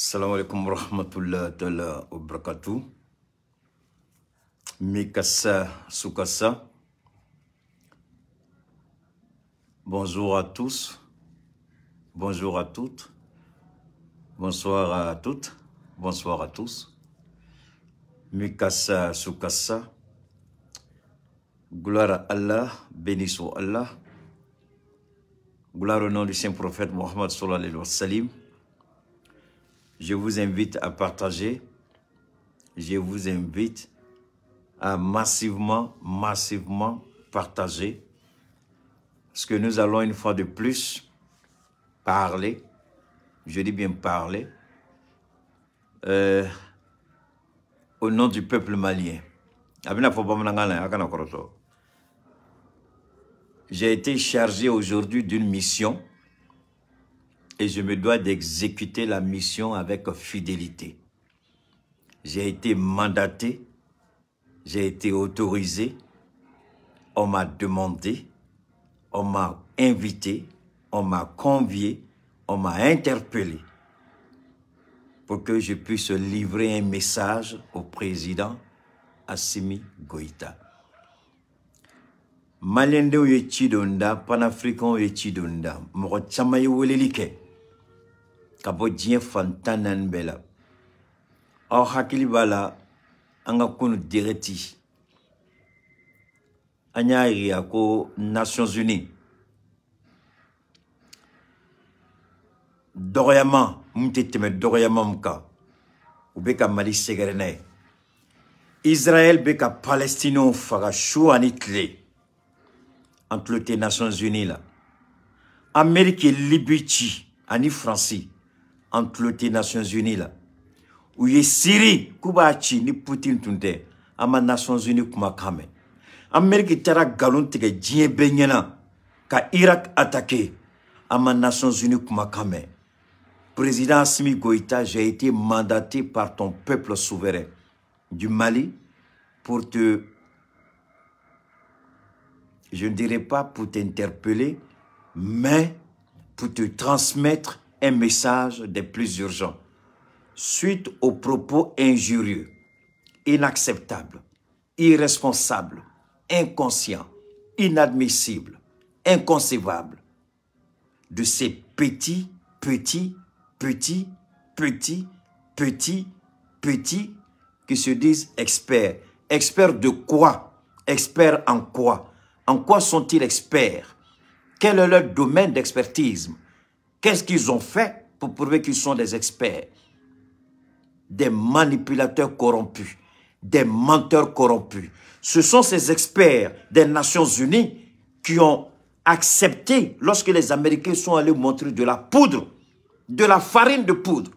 Salam alaikum wa rahmatulla wa Mikasa soukassa. Bonjour à tous. Bonjour à toutes. Bonsoir à toutes. Bonsoir à tous. Mikasa soukassa. Gloire à Allah, béni soit Allah. Gloire au nom du Saint-Prophète Mohammed sallallahu alayhi wa sallam. Je vous invite à partager. Je vous invite à massivement, massivement partager. ce que nous allons une fois de plus parler. Je dis bien parler. Euh, au nom du peuple malien. J'ai été chargé aujourd'hui d'une mission et je me dois d'exécuter la mission avec fidélité. J'ai été mandaté, j'ai été autorisé, on m'a demandé, on m'a invité, on m'a convié, on m'a interpellé pour que je puisse livrer un message au président Assimi Goïta. Malende Panafricain ka bɔ diɲɛ fan tan naani bɛɛ la aw hakili b'a la an ka kunu dɛrɛti an y'a yira ko nations unis dɔgɔyama min tɛ tɛmɛ dɔgɔyama min kan u bɛ ka mali sɛgɛrɛ n'a ye israɛl bɛ ka palɛstinɛw faga su ani tile an tulo tɛ nations unis la amɛriki libi ci ani faransi entre les Nations Unies Où il y a Syrie, ni putin tunde. à nations unies comme Amérique du taara galon qui a bɛɛ ɲɛna qui irak attaqué à nations unies kumakame. président asimi goïta j'ai été mandaté par ton peuple souverain du mali pour te je ne dirais pas pour t'interpeller mais pour te transmettre un message des plus urgents. Suite aux propos injurieux, inacceptables, irresponsables, inconscients, inadmissibles, inconcevables de ces petits, petits, petits, petits, petits, petits qui se disent experts. Experts de quoi Experts en quoi En quoi sont-ils experts Quel est leur domaine d'expertise Qu'est-ce qu'ils ont fait pour prouver qu'ils sont des experts Des manipulateurs corrompus, des menteurs corrompus. Ce sont ces experts des Nations Unies qui ont accepté lorsque les Américains sont allés montrer de la poudre, de la farine de poudre,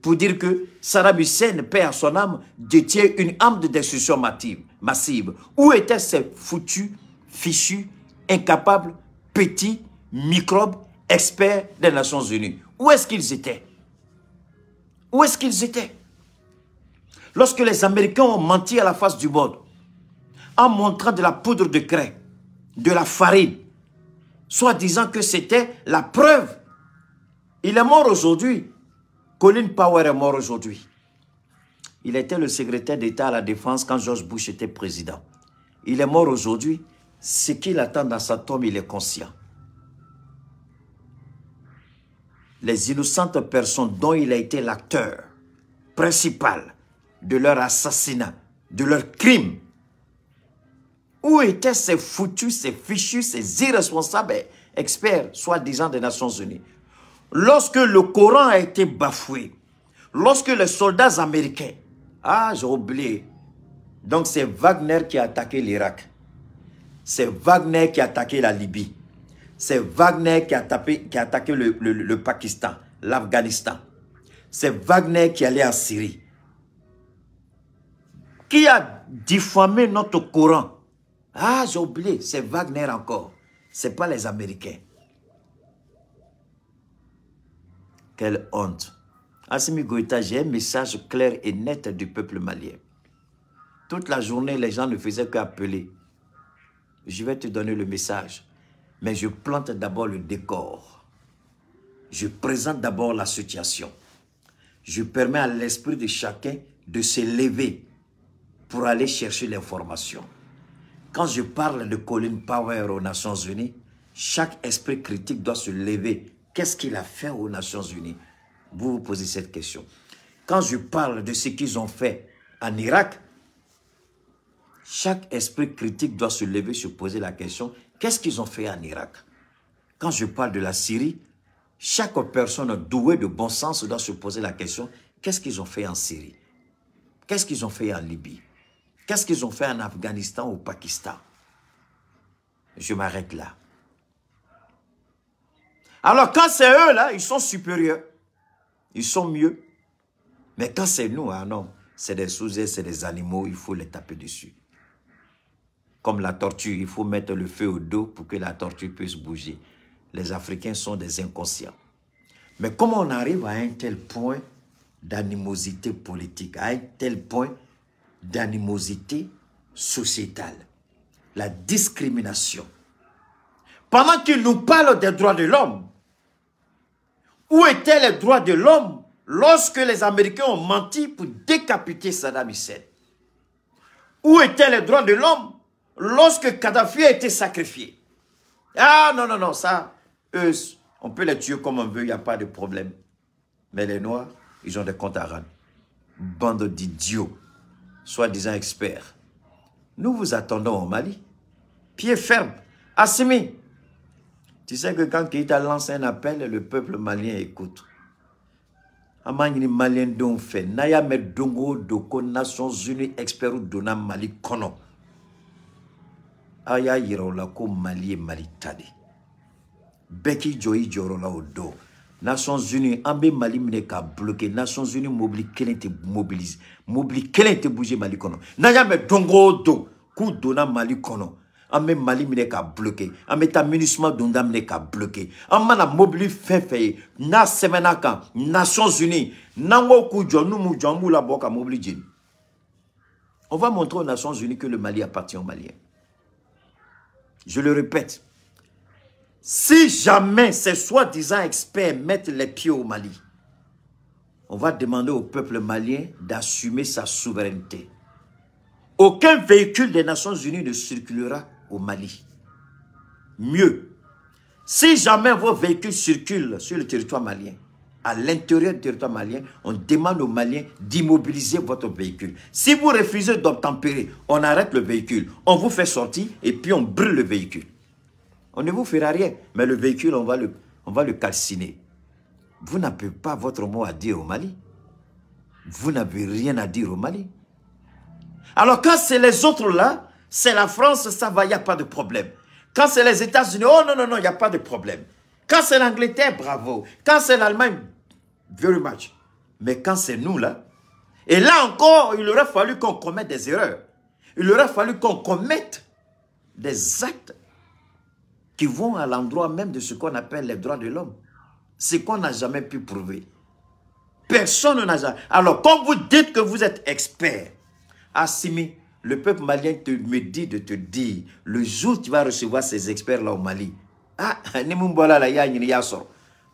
pour dire que Sarah Hussein, père à son âme, détient une âme de destruction massive. Où étaient ces foutus, fichus, incapables, petits microbes experts des Nations Unies. Où est-ce qu'ils étaient Où est-ce qu'ils étaient Lorsque les Américains ont menti à la face du monde, en montrant de la poudre de craie, de la farine, soit disant que c'était la preuve. Il est mort aujourd'hui. Colin Power est mort aujourd'hui. Il était le secrétaire d'État à la Défense quand George Bush était président. Il est mort aujourd'hui. Ce qu'il attend dans sa tombe, il est conscient. les innocentes personnes dont il a été l'acteur principal de leur assassinat, de leur crime. Où étaient ces foutus, ces fichus, ces irresponsables experts, soi-disant des Nations Unies Lorsque le Coran a été bafoué, lorsque les soldats américains, ah j'ai oublié, donc c'est Wagner qui a attaqué l'Irak, c'est Wagner qui a attaqué la Libye, c'est Wagner qui a, tapé, qui a attaqué le, Pakistan, l'Afghanistan. C'est Wagner qui allait en Syrie. Qui a diffamé notre courant Ah, j'ai oublié, c'est Wagner encore. Ce n'est pas les Américains. Quelle honte. Asimi Goïta, j'ai un message clair et net du peuple malien. Toute la journée, les gens ne faisaient qu'appeler. Je vais te donner le message. Mais je plante d'abord le décor. Je présente d'abord la situation. Je permets à l'esprit de chacun de se lever pour aller chercher l'information. Quand je parle de Colin Power aux Nations Unies, chaque esprit critique doit se lever. Qu'est-ce qu'il a fait aux Nations Unies Vous vous posez cette question. Quand je parle de ce qu'ils ont fait en Irak, chaque esprit critique doit se lever, se poser la question, Qu'est-ce qu'ils ont fait en Irak Quand je parle de la Syrie, chaque personne douée de bon sens doit se poser la question, qu'est-ce qu'ils ont fait en Syrie Qu'est-ce qu'ils ont fait en Libye Qu'est-ce qu'ils ont fait en Afghanistan ou au Pakistan Je m'arrête là. Alors quand c'est eux, là, ils sont supérieurs. Ils sont mieux. Mais quand c'est nous, ah non, c'est des sous c'est des animaux, il faut les taper dessus. Comme la tortue, il faut mettre le feu au dos pour que la tortue puisse bouger. Les Africains sont des inconscients. Mais comment on arrive à un tel point d'animosité politique, à un tel point d'animosité sociétale La discrimination. Pendant qu'ils nous parlent des droits de l'homme, où étaient les droits de l'homme lorsque les Américains ont menti pour décapiter Saddam Hussein Où étaient les droits de l'homme lorsque Kadhafi a été sacrifié. Ah non, non, non, ça, eux, on peut les tuer comme on veut, il n'y a pas de problème. Mais les Noirs, ils ont des comptes à rendre. Bande d'idiots, soi-disant experts. Nous vous attendons au Mali. Pied ferme, Assimi. Tu sais que quand Keïta lance un appel, le peuple malien écoute. Amangini malien don fait. dongo Nations experts Mali Aya y'a la ko mali ye mali ta de bɛɛ nations unies Ambe mali minɛ k'a nations unies mobili kelen tɛ mobilise mobili kelen tɛ bouger mali kɔnɔ n'an y'a mɛn don don mali kɔnɔ an mali minɛ k'a bloqué an k'a bloqué an mobili fɛn n'a semenaka. nations unies n'an ko k'u jɔ n'u m'u jɔ on va montrer aux nations unies que le mali appartient au Mali. Je le répète, si jamais ces soi-disant experts mettent les pieds au Mali, on va demander au peuple malien d'assumer sa souveraineté. Aucun véhicule des Nations Unies ne circulera au Mali. Mieux, si jamais vos véhicules circulent sur le territoire malien, à l'intérieur du territoire malien, on demande aux Maliens d'immobiliser votre véhicule. Si vous refusez d'obtempérer, on arrête le véhicule, on vous fait sortir et puis on brûle le véhicule. On ne vous fera rien, mais le véhicule, on va le, on va le calciner. Vous n'avez pas votre mot à dire au Mali. Vous n'avez rien à dire au Mali. Alors quand c'est les autres là, c'est la France, ça va, il n'y a pas de problème. Quand c'est les États-Unis, oh non, non, non, il n'y a pas de problème. Quand c'est l'Angleterre, bravo. Quand c'est l'Allemagne, very much. Mais quand c'est nous, là, et là encore, il aurait fallu qu'on commette des erreurs. Il aurait fallu qu'on commette des actes qui vont à l'endroit même de ce qu'on appelle les droits de l'homme. Ce qu'on n'a jamais pu prouver. Personne n'a jamais... Alors, quand vous dites que vous êtes expert, Assimi, le peuple malien te, me dit de te dire, le jour où tu vas recevoir ces experts-là au Mali, ah,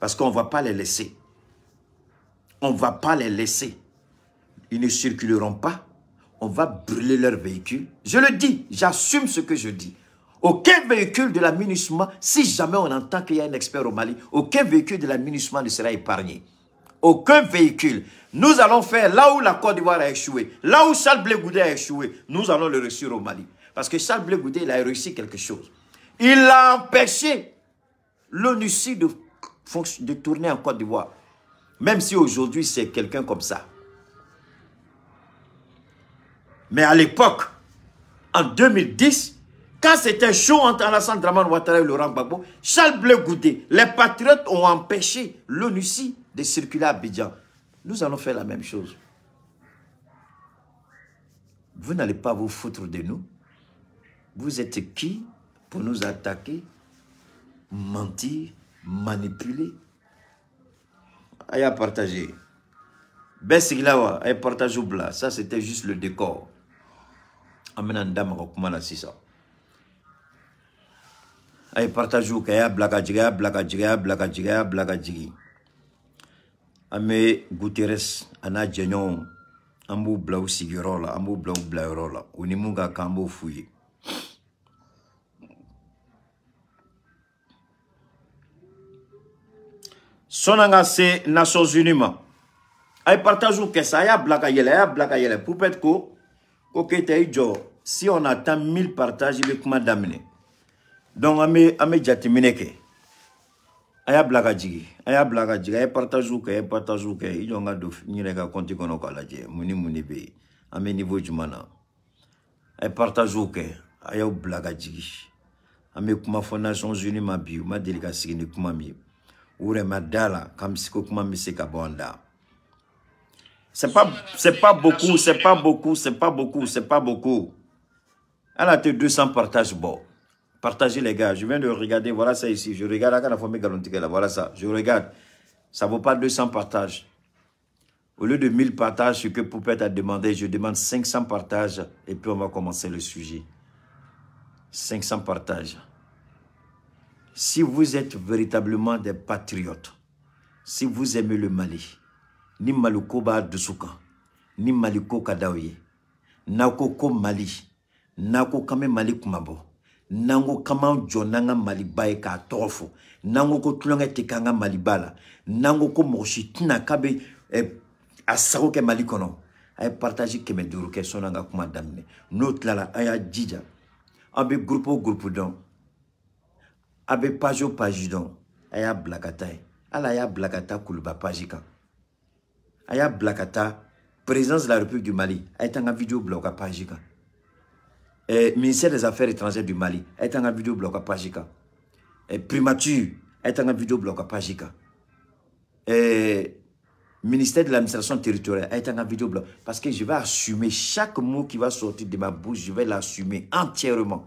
parce qu'on ne va pas les laisser. On ne va pas les laisser. Ils ne circuleront pas. On va brûler leurs véhicules. Je le dis, j'assume ce que je dis. Aucun véhicule de la si jamais on entend qu'il y a un expert au Mali, aucun véhicule de la ne sera épargné. Aucun véhicule. Nous allons faire là où la Côte d'Ivoire a échoué, là où Charles a échoué, nous allons le réussir au Mali. Parce que Charles Blé il a réussi quelque chose. Il a empêché l'ONUCI de, de tourner en Côte d'Ivoire. Même si aujourd'hui c'est quelqu'un comme ça. Mais à l'époque, en 2010, quand c'était chaud entre Alassane Draman Ouattara et Laurent Gbagbo, Charles Bleu Goudé, les patriotes ont empêché l'ONUCI de circuler à Abidjan. Nous allons faire la même chose. Vous n'allez pas vous foutre de nous. Vous êtes qui pour nous attaquer, mentir, manipuler a partagé. Besigilawa, a partagé bla. Ça, c'était juste le décor. Amena ndama ko kuma na sisa. A ya partagé ka y blaga jiga, ya blaga jiga, blaga jiga, blaga Ame Guterres ana jenyon. Ambu blau sigiro la, ambu blau blau la. Unimunga kambo fouye. sɔni an ka se nations unies ma a ye partagew kɛ sa a y'a bila ka yɛlɛ a y'a bila ka yɛlɛ pour peut être ko ko keyita i jɔ si on attend mille partages i bɛ kuma daminɛ donc an bɛ an bɛ jateminɛ kɛ a y'a bila ka jigin a y'a bila ka jigin a ye partagew kɛ a ye partagew kɛ i jɔ n ka don n yɛrɛ ka compte kɔnɔ k'a lajɛ mun ni mun de bɛ yen an bɛ niveau jumɛn na a ye partagew kɛ a y'aw bila ka jigin an bɛ kuma fɔ nations unies ma bi u ma deli ka sigi ni kuma min ye. Oure madala c'est pas c'est pas beaucoup c'est pas beaucoup c'est pas beaucoup c'est pas beaucoup elle a 200 partages bon partagez les gars je viens de regarder voilà ça ici je regarde à la voilà ça je regarde ça vaut pas 200 partages au lieu de 1000 partages ce que Poupette a demandé je demande 500 partages et puis on va commencer le sujet 500 partages si vous êtes véritablement des patriotes, si vous aimez le Mali, ni Maliko ba dusuka, ni Maliko kadaoye, nako ko Mali, nako kame Mali kumabo, nango kama jonanga Mali baye ka tofo, nango ko tulanga tekanga Mali bala, nango ko moshi tina kabe eh, asako ke Mali kono, ay partage keme duru ke sonanga kuma damne, not lala aya jija, ambe groupe o groupe don, Abe pajo Pajidon, aya blakata e. ala a y'a kuluba a présidence de la république du mali est est vidéo bloka pajika video ministère des affaires étrangères du mali est en vidéo video primature a Pajika. E, ministère de l'administration territoriale est en vidéo bloka parce que je vais assumer chaque mot qui va sortir de ma bouche, je vais l'assumer entièrement.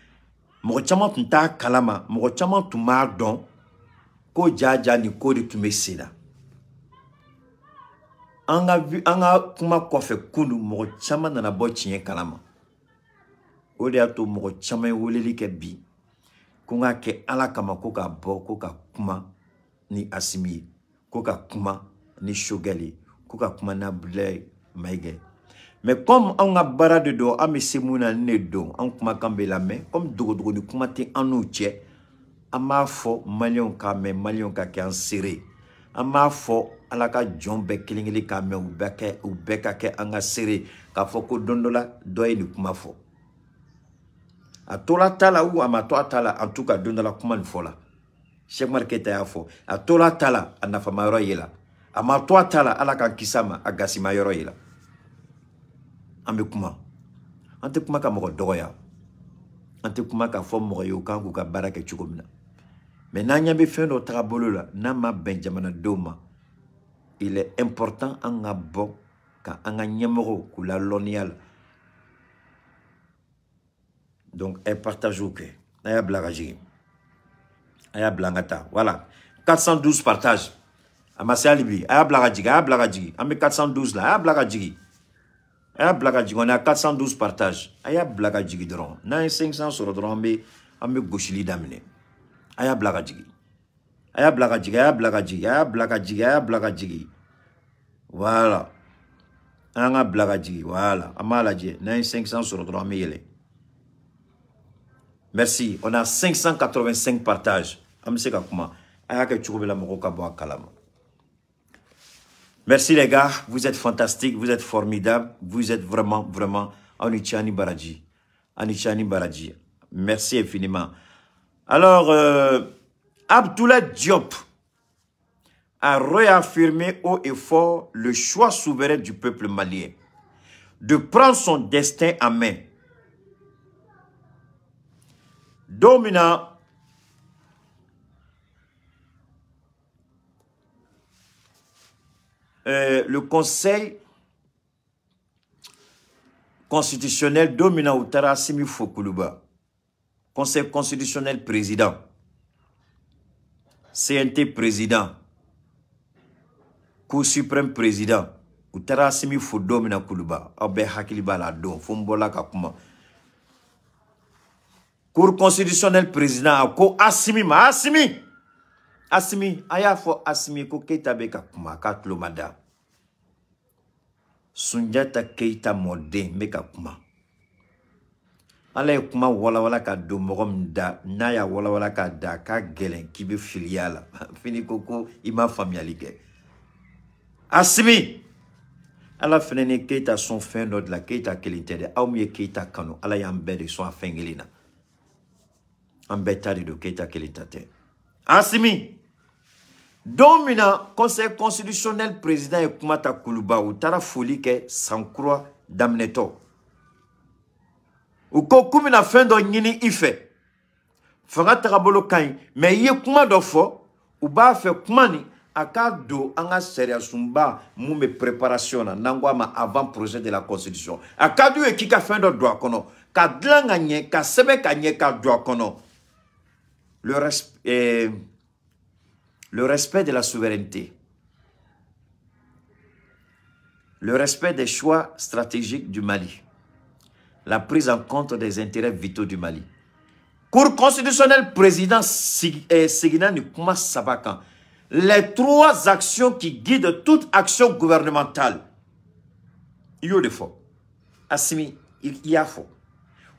mɔgɔ caman tun t'a kalama mɔgɔ caman tun b'a dɔn ko jaja nin ko de tun bɛ sen na an ka an ka kuma kɔfɛ kunun mɔgɔ caman nana bɔ tiɲɛ kalama o de y'a to mɔgɔ caman ye weleli kɛ bi ko n k'a kɛ ala kama ko ka bɔ ko ka kuma ni asimi ye ko ka kuma ni shogɛli ko ka kuma ni abudulayi mayiga ye mais comme anw ka baara de don an bɛ se mun na ni ne don an kumakan bɛ lamɛn comme dogodogoni kuma tɛ an n'u cɛ an b'a fɔ maliyɛnw k'a mɛn maliyɛnw ka kɛ an seere ye an b'a fɔ ala ka jɔn bɛɛ kelen kelen k'a mɛn u bɛɛ kɛ u bɛɛ ka kɛ an ka seere ye k'a fɔ ko don dɔ la dɔ ye nin kuma fɔ a tora ta la ou a ma to a ta la en tout cas don dɔ la kuma nin fɔ la Cheikh Marketa y'a fɔ a tora ta la a nafamayɔrɔ ye la a ma to a ta la ala k'an kisi a ma a gasimayɔrɔ ye la. an bɛ kuma an kuma ka mɔgɔ dɔgɔya an tɛ kuma k'a fɔ mɔgɔ ye o kan k'u ka barake kɛ cogo min na mɛ n'an ɲɛ bɛ la n'a ma bɛn jamanadenw il est important en ka bɔ ka en ka ɲɛmɔgɔw k'u lalɔnniya la donc a partage partagew kɛ a y'a bila voilà 412 partages a ma se hali bi a y'a bila 412 la a y'a a y'a a 412 partages a y'a bila ka jigin dɔrɔn 500 sur dɔrɔn an bɛ an bɛ a y'a bila ka a y'a a y'a a y'a voilà an ka voilà an b'a lajɛ 500 merci on a 585 partages an se ka kuma a y'a kɛ cogo la ka kalama Merci les gars, vous êtes fantastiques, vous êtes formidables, vous êtes vraiment, vraiment Anichani Baradji. Anichani Baradji. Merci infiniment. Alors, euh, Abdoulaye Diop a réaffirmé haut et fort le choix souverain du peuple malien de prendre son destin en main. Dominant Euh, le Conseil constitutionnel dominant Outara Simi Fokuluba, Conseil constitutionnel président, CNT président, Cour suprême président, Outara Simi Fodomina Kuluba, Abe Hakiliba Ladon, Fumbola Kakuma. Cour constitutionnelle président, Ako Asimi, Ma asimi a y'a fɔ asimi ko keita bɛ ka kuma k'a tulo ma da sunjata keita mɔden bɛ ka kuma ala ye kuma walawala ka don mɔgɔ min da n'a y'a walawala ka da k'a gɛlɛn k'i bɛ filiya la fini ko ko i ma faamuyali kɛ asimi ala fɛnɛ ni keita sɔn fɛn dɔ de la keita kelen tɛ dɛ aw min ye keita kanu ala y'an bɛɛ de sɔn a fɛn kelen na an bɛɛ ta de don keita kelen ta tɛ asimi don min na conseil constitutionnel président ye kuma ta kuluba u taara foli kɛ sankura daminɛtɔ u ko k'u bɛna fɛn dɔ ɲini i fɛ fanga tagabolo ka ɲi mɛ i ye kuma dɔ fɔ u b'a fɛ kuma nin a k'a don an ka sariya sunba mun bɛ préparation na n'an ko a ma avant projet de la constitution a e ka di u ye k'i ka fɛn dɔ don a kɔnɔ ka dilan ka ɲɛ ka sɛbɛn ka ɲɛ ka don a kɔnɔ le respect. Eh, le respect de la souveraineté, le respect des choix stratégiques du Mali, la prise en compte des intérêts vitaux du Mali. Cour constitutionnelle, président Ségina eh, Nkouma Sabakan, les trois actions qui guident toute action gouvernementale, Yodefo, Assimi, faux.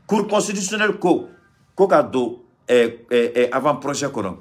Cour constitutionnelle, Ko, Kokado, eh, eh, avant-projet économique.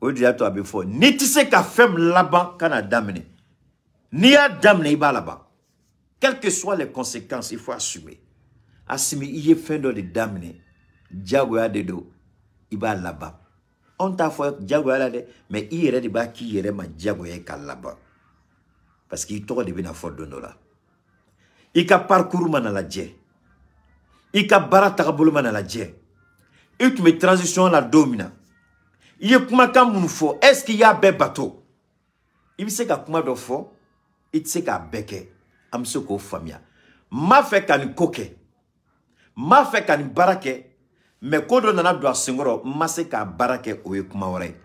o de to a n'i tɛ se ka fem min laban ka n'i y'a daminɛ i b'a laban quelles que soient les conséquences il faut assumer assumer il y dans dɔ de daminɛ diyagoya de don i b'a laban On t'a fɔ diyagoya la dɛ mɛ i de b'a k'i yɛrɛ ma diyagoya ka laban parce qu'il i de bɛna fɔ don dɔ Il i ka parcours mana lajɛ i ka baara tagabolo mana lajɛ i tun bɛ transition la dominante. i ye kumakan minnu fɔ est ce que i y'a bɛɛ bato i bɛ se ka kuma dɔ fɔ i tɛ se k'a bɛɛ kɛ an bɛ se k'o faamuya n m'a fɛ ka nin ko kɛ n m'a fɛ ka nin baara kɛ mɛ ko dɔ nana don a senkɔrɔ n ma se k'a baara kɛ o ye kuma wɛrɛ ye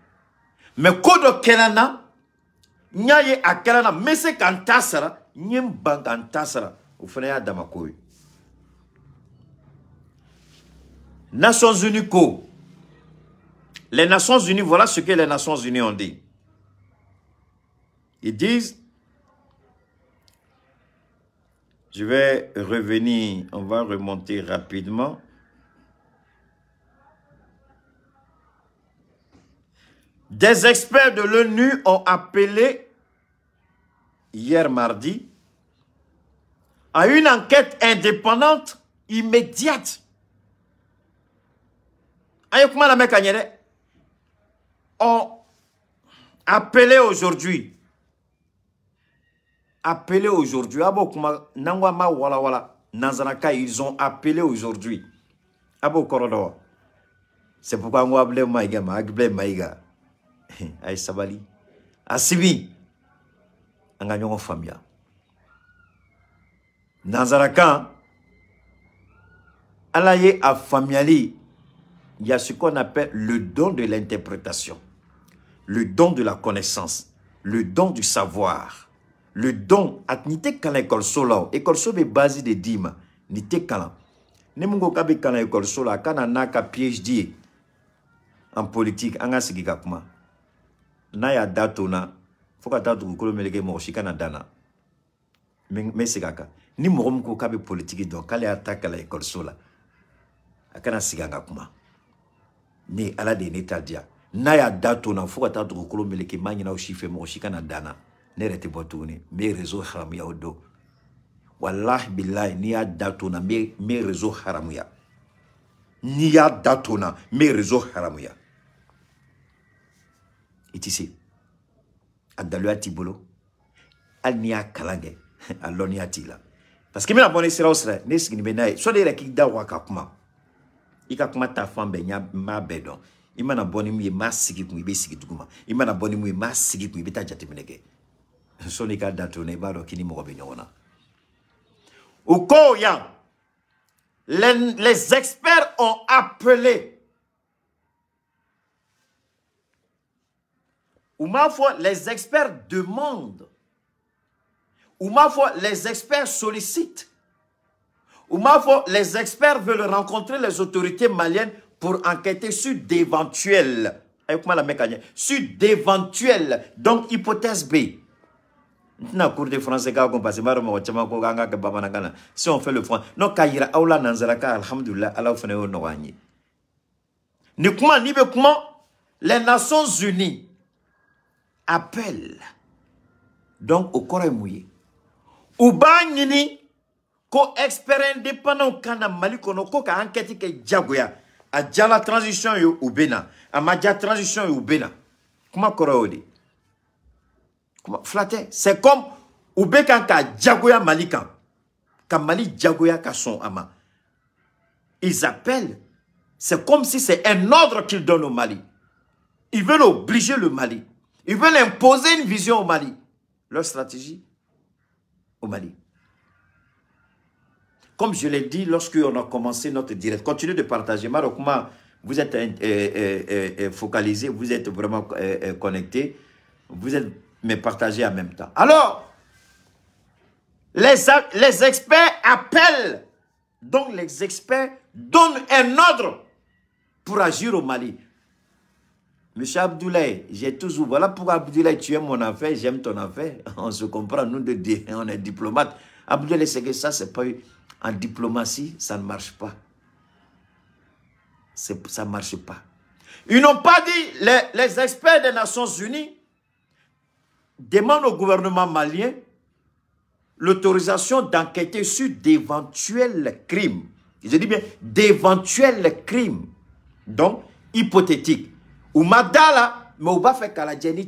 mɛ ko dɔ kɛra na n y'a ye a kɛra na n bɛ se ka n ta sara n ye n ban ka n ta sara o fana y'a dama ko ye nations unies ko. Les Nations Unies, voilà ce que les Nations Unies ont dit. Ils disent, je vais revenir, on va remonter rapidement. Des experts de l'ONU ont appelé hier mardi à une enquête indépendante immédiate. comment la mec appelé aujourd'hui, appelé aujourd'hui, Abokuma, Nangwama, Wala Wala, Nanzanaka, ils ont appelé aujourd'hui. abou Korodo. C'est pourquoi on a maiga, Maïga, Magblé Aïe Sabali. Asibi. Anganyon Famia. Nanzaraka. Alaye a famille. Il y a ce qu'on appelle le don de l'interprétation. le don de la connaissance, le don du savoir, le don atnite kala école sola, école so be base de dima, nite kala. Ne mungo kabe kala école sola kana na ka PhD en politique anga sigi kakuma. Na ya dato na foka dato ko lo meleke mo shikana dana. Me sigaka. Ni mɔgɔ min ko k'a bɛ politiki dɔn k'ale y'a ta kalan ekɔliso la a kana sigi an ka kuma ne ala de ye ne ta diya n'a y'a da na fuka tatu taa dugukolo meleke ma ɲina aw si fɛ mɔgɔ si kana danna ne yɛrɛ tɛ bɔ rezo haramuya ya odo. Wallahi billahi, n'i y'a da na me, me rezo haramuya n'i y'a da to na me rezo haramuya ya. ti se a daluya t'i n'i y'a kalan al a lɔnniya t'i la parce que n bɛna bɔ ni sira o sira ne sigilen bɛ n'a ye sɔni k'i da waga ka kuma Ika kuma ta fan bɛɛ n b'a bɛɛ imana boni bɔ ni mun ye m'a sigi kun i bɛ sigi dugu ma i mana bɔ ye m'a kun i bɛ taa ka b'a les, les experts ont appelé ou ma foi les experts demandent ou ma foi les experts sollicitent ou ma foi les experts veulent rencontrer les autorités maliennes pour enquêter sur d'éventuels, eh, sur d'éventuels, donc hypothèse B. Na cours de français, si on fait le point, non, kaira aula nanzaraka, alhamdulillah, Allah fene au noani. Ni comment, ni comment, les Nations Unies appellent donc au corps mouillé. Ou bagnini, ko expert indépendant, kana mali kono, ko ka enquête ke jagoya a la transition ou Bénin. a ma transition au Bénin. Comment Comment qu'on a c'est comme au Djagoya quand ka jagoya mali Djagoya, ka mali jagoya ka ils appellent c'est comme si c'est un ordre qu'ils donnent au Mali ils veulent obliger le Mali ils veulent imposer une vision au Mali leur stratégie au Mali comme je l'ai dit lorsqu'on a commencé notre direct, continuez de partager. Maroc, vous êtes euh, euh, euh, focalisé, vous êtes vraiment connecté, vous êtes mais partagé en même temps. Alors, les, experts appellent, donc les experts donnent un ordre pour agir au Mali. Monsieur Abdoulaye, j'ai toujours, voilà pourquoi Abdoulaye, tu es mon affaire, j'aime ton affaire, on se comprend, nous deux, on est diplomates. Abdoulaye que ça, c'est pas... En diplomatie, ça ne marche pas. Ça ne marche pas. Ils n'ont pas dit, les, experts des Nations Unies demandent au gouvernement malien l'autorisation d'enquêter sur d'éventuels crimes. Je dis bien d'éventuels crimes. Donc, hypothétique. Ou Madala mais on va faire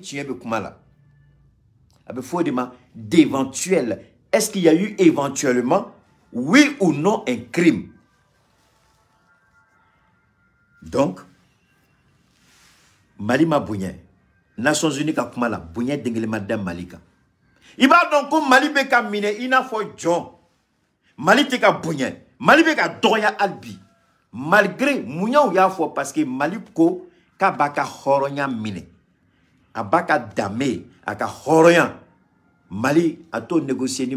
tu es Kumala. D'éventuels est-ce qu'il y a eu éventuellement, oui ou non, un crime Donc, Malima Bounyen, Nations Unies Kakumala, Bounyen Dengele Madame Malika. Il va donc comme mali bɛ mine, il i n'a fɔ doya mali mali Malgré malgré munyaw y'a parce que mali ko a b'a ka mine, minɛ a b'a damé, a Mali a tout négocié ni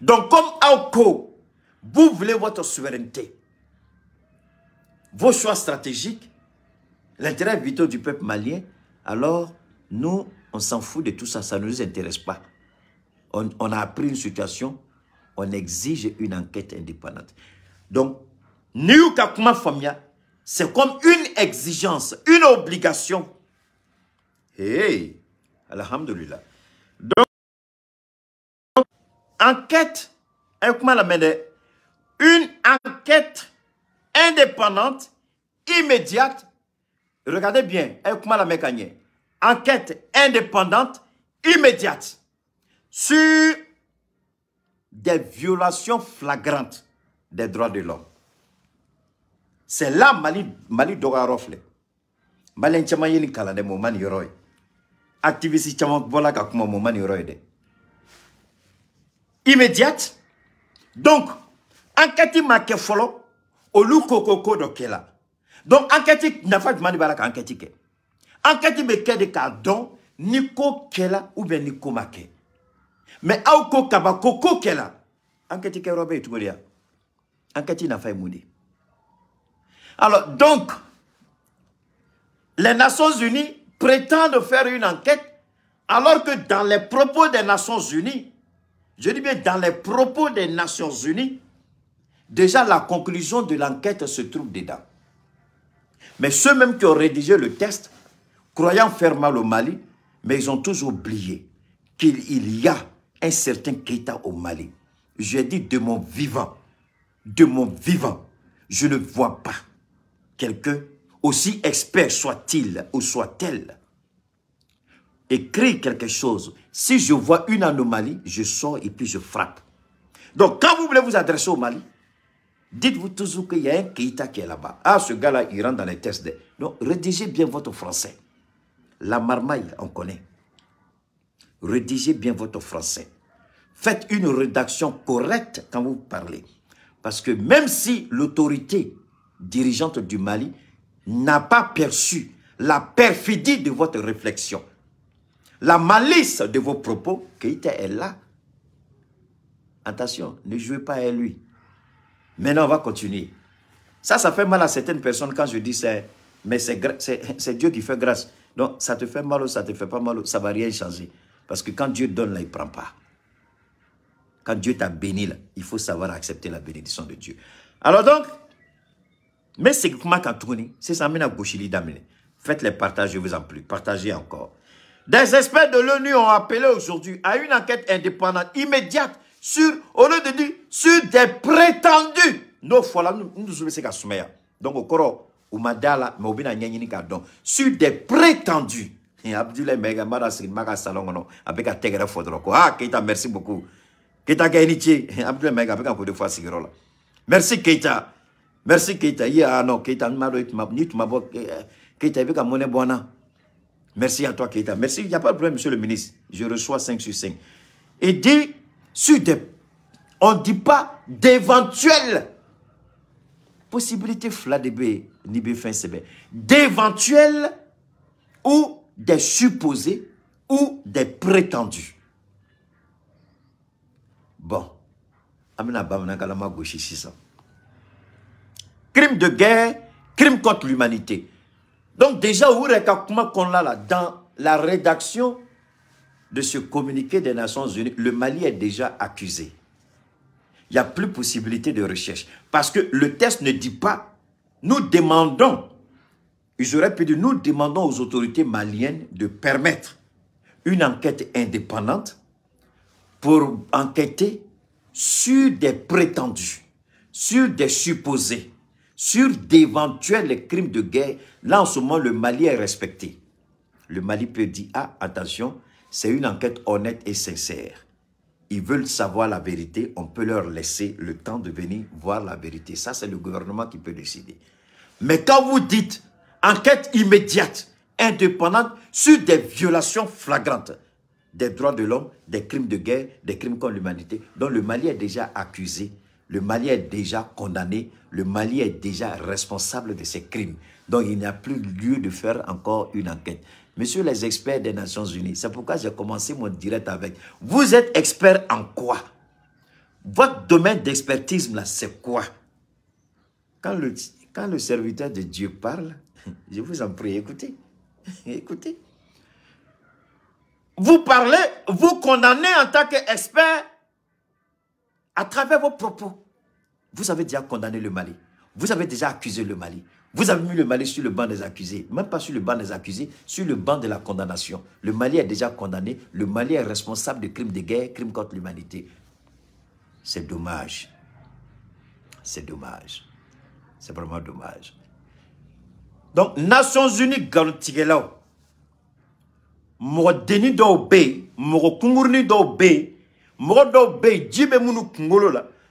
donc comme Aoko, vous voulez votre souveraineté vos choix stratégiques l'intérêt vitaux du peuple malien alors nous on s'en fout de tout ça ça ne nous intéresse pas on, a appris une situation on exige une enquête indépendante donc nous, c'est comme une exigence une obligation hey alhamdulillah enquête, une enquête indépendante, immédiate. Regardez bien, enquête indépendante, immédiate sur des violations flagrantes des droits de l'homme. C'est là Mali, Mali doga rofle. Mali nchama yini kala de momani yoroy. Activiste chama bola kakuma momani yoroy de immédiate. Donc, enquête make folo au loup do kela. Donc enquête n'a pas ni vous enquête ke. Enquête be ke de cardon, ni kela ou bien ni ko Mais au ko koko kela. Enquête ke robe Enquête Alors donc les Nations Unies prétendent faire une enquête alors que dans les propos des Nations Unies je dis bien dans les propos des Nations Unies, déjà la conclusion de l'enquête se trouve dedans. Mais ceux mêmes qui ont rédigé le texte, croyant faire mal au Mali, mais ils ont tous oublié qu'il y a un certain Keita au Mali. Je dis de mon vivant, de mon vivant, je ne vois pas quelqu'un, aussi expert soit-il ou soit-elle, Écris quelque chose, si je vois une anomalie, je sors et puis je frappe. Donc, quand vous voulez vous adresser au Mali, dites-vous toujours qu'il y a un Keïta qui est là-bas. Ah, ce gars-là, il rentre dans les tests. De... Donc, rédigez bien votre français. La marmaille, on connaît. Rédigez bien votre français. Faites une rédaction correcte quand vous parlez. Parce que même si l'autorité dirigeante du Mali n'a pas perçu la perfidie de votre réflexion, la malice de vos propos, qui est là. Attention, ne jouez pas à lui. Maintenant, on va continuer. Ça, ça fait mal à certaines personnes quand je dis c'est, mais c'est Dieu qui fait grâce. Donc, ça te fait mal ou ça te fait pas mal, ou, ça va rien changer. Parce que quand Dieu donne, là, il prend pas. Quand Dieu t'a béni, là, il faut savoir accepter la bénédiction de Dieu. Alors donc, mais c'est comment quand c'est ça, Faites les partages, je vous en prie. Partagez encore. Des experts de l'ONU ont appelé aujourd'hui à une enquête indépendante immédiate sur, au lieu de dire, sur des prétendus. Nos fois nous nous sommes qu'à Donc, au coro, ou madala, mais au bien nyanyini n'y Sur des prétendus. Et Abdoulaye Mega, Mara Srin, Mara Salon, avec un tegre fodroko. Ah, Keita, merci beaucoup. Keita Kainichi, Abdoulaye Mega, avec un coup de fois Sigirola. Merci Keita. Merci Keita. Yeah, ah, non, Keita, Maro, tu m'as, tu m'as, Keita, avec un monnaie bonne. Merci à toi, Merci. Il n'y a pas de problème, monsieur le ministre. Je reçois 5 sur 5. Et dit, sur on ne dit pas d'éventuelles possibilités fladébé, nibé fin d'éventuelles ou des supposés ou des prétendus. Bon. Crime de guerre, crime contre l'humanité. Donc déjà, comment qu'on a là, dans la rédaction de ce communiqué des Nations Unies, le Mali est déjà accusé. Il n'y a plus possibilité de recherche. Parce que le test ne dit pas, nous demandons, ils pu dire, nous demandons aux autorités maliennes de permettre une enquête indépendante pour enquêter sur des prétendus, sur des supposés sur d'éventuels crimes de guerre, là en ce moment, le Mali est respecté. Le Mali peut dire, ah, attention, c'est une enquête honnête et sincère. Ils veulent savoir la vérité, on peut leur laisser le temps de venir voir la vérité. Ça, c'est le gouvernement qui peut décider. Mais quand vous dites enquête immédiate, indépendante, sur des violations flagrantes des droits de l'homme, des crimes de guerre, des crimes contre l'humanité, dont le Mali est déjà accusé, le Mali est déjà condamné, le Mali est déjà responsable de ces crimes. Donc il n'y a plus lieu de faire encore une enquête. Monsieur les experts des Nations Unies, c'est pourquoi j'ai commencé mon direct avec. Vous êtes experts en quoi Votre domaine d'expertise, là, c'est quoi quand le, quand le serviteur de Dieu parle, je vous en prie, écoutez. Écoutez. Vous parlez, vous condamnez en tant qu'expert à travers vos propos. Vous avez déjà condamné le Mali. Vous avez déjà accusé le Mali. Vous avez mis le Mali sur le banc des accusés. Même pas sur le banc des accusés, sur le banc de la condamnation. Le Mali est déjà condamné. Le Mali est responsable de crimes de guerre, crimes contre l'humanité. C'est dommage. C'est dommage. C'est vraiment dommage. Donc, Nations Unies garantit là. Dobe,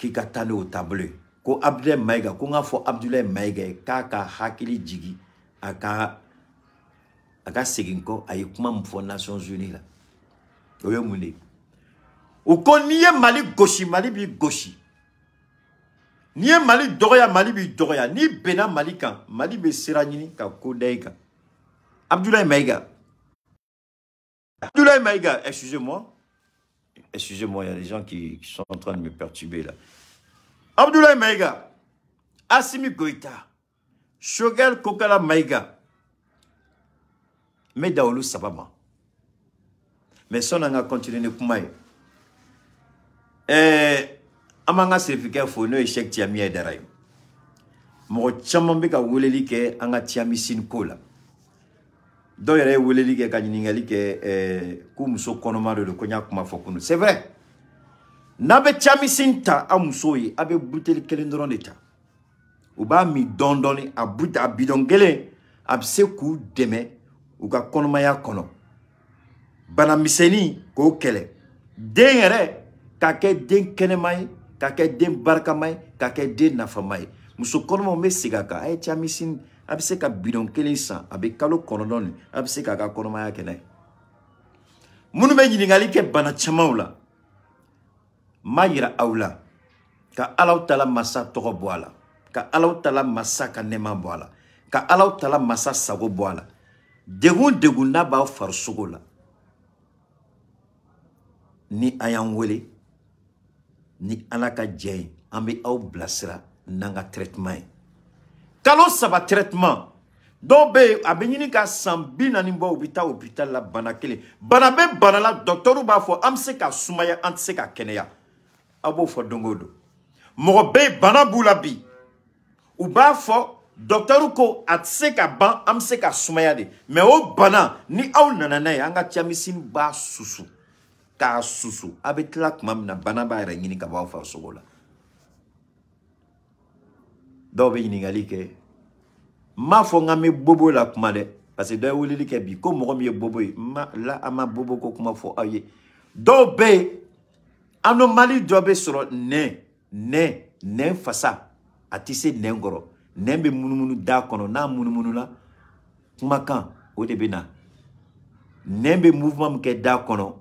k'i ka taa n'o taabolo ye ko abudulayi mayiga ko n k'a fɔ abudulayi mayiga ye k'a ka hakili jigi a ka a ka segin kɔ a ye kuma min fɔ nations unies la o ye mun de ye u ko n'i ye mali gosi mali b'i gosi n'i ye mali dɔgɔya mali b'i dɔgɔya n'i bɛnna mali kan mali bɛ sira ɲini ka ko da i kan abudulayi mayiga abudulayi mayiga excusez moi Excusez-moi, il y a des gens qui, sont en train de me perturber là. Abdoulaye Maïga, Asimi Goïta, Chogal Kokala Maïga, Medaolu Sabama. Mais son on a continué de Koumaï. Eh, amanga Sefika Fono et Cheikh Tiamia Daraï. Mon chamambe ka ke anga Tiami Sinko là. dɔw yɛrɛ ye weleli kɛ ka ɲininkali kɛ eh, ko muso kɔnɔma de don ko n y'a kuma fɔ kunu c'est vrai n'a bɛ camisin ta a musow ye a bɛ buteli kelen dɔrɔn de ta u b'a min dɔɔni dɔɔni a but a bidɔn kelen a bɛ se k'u dɛmɛ u ka kɔnɔmaya kɔnɔ bana misɛnnin k'o kɛlɛ den yɛrɛ ka kɛ den kɛnɛma ye ka kɛ den barikama ye ka kɛ den nafama ye muso kɔnɔmaw bɛ segin a kan eh, a ye camisin a bɛ se ka bidɔn kelen san a bɛ kalo kɔnɔntɔn ni a bɛ se k'a ka kɔnɔmaya kɛ n'a ye minnu bɛ ɲininkali kɛ bana camanw la n b'a yira aw la ka alaw tala masa tɔgɔ bɔ a la ka alaw tala masa ka nɛɛma bɔ a la ka alaw tala masa sago bɔ a la degun degun n'a b'a farisogo la ni a y'an wele ni ala ka jɛ ye an bɛ aw bilasira n'an ka traitement ye kalo saba traitement dɔw bɛ yen a bɛ ɲini ka san bi naani bɔ u bɛ taa hôpital la bana kelen bana bɛ bana la dɔgɔtɔrɔw b'a fɔ an bɛ se ka sumaya an tɛ se ka kɛnɛya aw b'o fɔ don o don mɔgɔ bɛ yen bana b'u la bi u b'a fɔ dɔkitɛriw ko a tɛ se ka ban an bɛ se ka sumaya de mɛ o bana ni aw nana n'a ye an ka camisini b'a susu k'a susu a bɛ tila tuma min na bana b'a yɛrɛ ɲini ka bɔ aw farisogo la dɔw bɛ ɲininkali kɛ n m'a fɔ n ka n bɛ bobo la kuma dɛ parce que dɔ ye weleli kɛ bi ko mɔgɔ min ye bobo ye ma la an ma bobo ko kuma fɔ aw ye dɔw bɛ yen anomali dɔ bɛ sɔrɔ nɛn nɛn nɛn fasa a tɛ se nɛn kɔrɔ nɛn bɛ munumunu da kɔnɔ n'a munumununa kumakan o de bɛ na nɛn bɛ mouvement min kɛ da kɔnɔ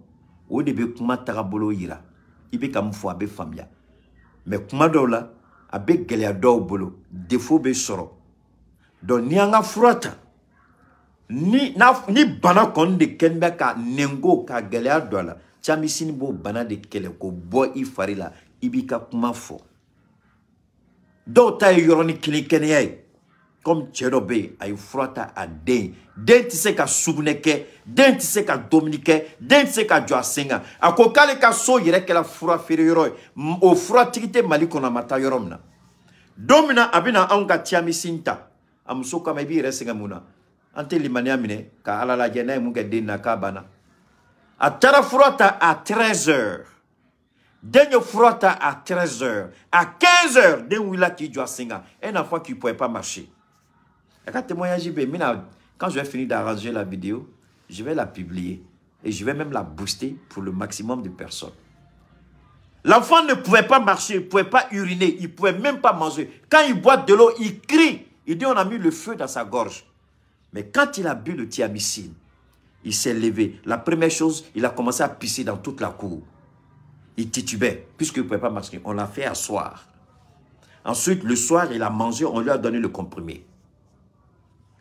o de bɛ kuma tagabolo yira i bɛ ka min fɔ a bɛ faamuya mɛ kuma dɔw la a bɛ gɛlɛya dɔw bolo defo bɛ sɔrɔ dɔn ni an ka fura ta ni na ni bana kɔni de kɛlen bɛ ka nɛnko ka gɛlɛya don a la camisini b'o bana de kɛlɛ k'o bɔ i fari la i b'i ka kuma fɔ dɔw ta ye yɔrɔnin kelen kɛnɛya ye Comme cɛ dɔ bɛ a ye fura ta a den ye den tɛ se ka sugunɛ kɛ den tɛ se ka dumuni kɛ den tɛ se ka jɔ a sen kan a ko k'ale ka so yɛrɛ kɛra fura feere yɔrɔ o furatigi tɛ mali kɔnɔ a ma taa yɔrɔ min na don min a bɛ na anw ka ciyamisin ta a muso kama i b'i yɛrɛ sɛgɛn mun na an ka ala lajɛ n'a ye mun kɛ den na k'a a taara fura à 13 h den ye fura à 13 h à 15 h den wulila k'i jɔ a sen kan un enfant qui pouvait pas marcher ben, quand je vais finir d'arranger la vidéo, je vais la publier. Et je vais même la booster pour le maximum de personnes. L'enfant ne pouvait pas marcher, il ne pouvait pas uriner, il ne pouvait même pas manger. Quand il boit de l'eau, il crie. Il dit, on a mis le feu dans sa gorge. Mais quand il a bu le thiamicine, il s'est levé. La première chose, il a commencé à pisser dans toute la cour. Il titubait, puisqu'il ne pouvait pas marcher. On l'a fait asseoir. Ensuite, le soir, il a mangé, on lui a donné le comprimé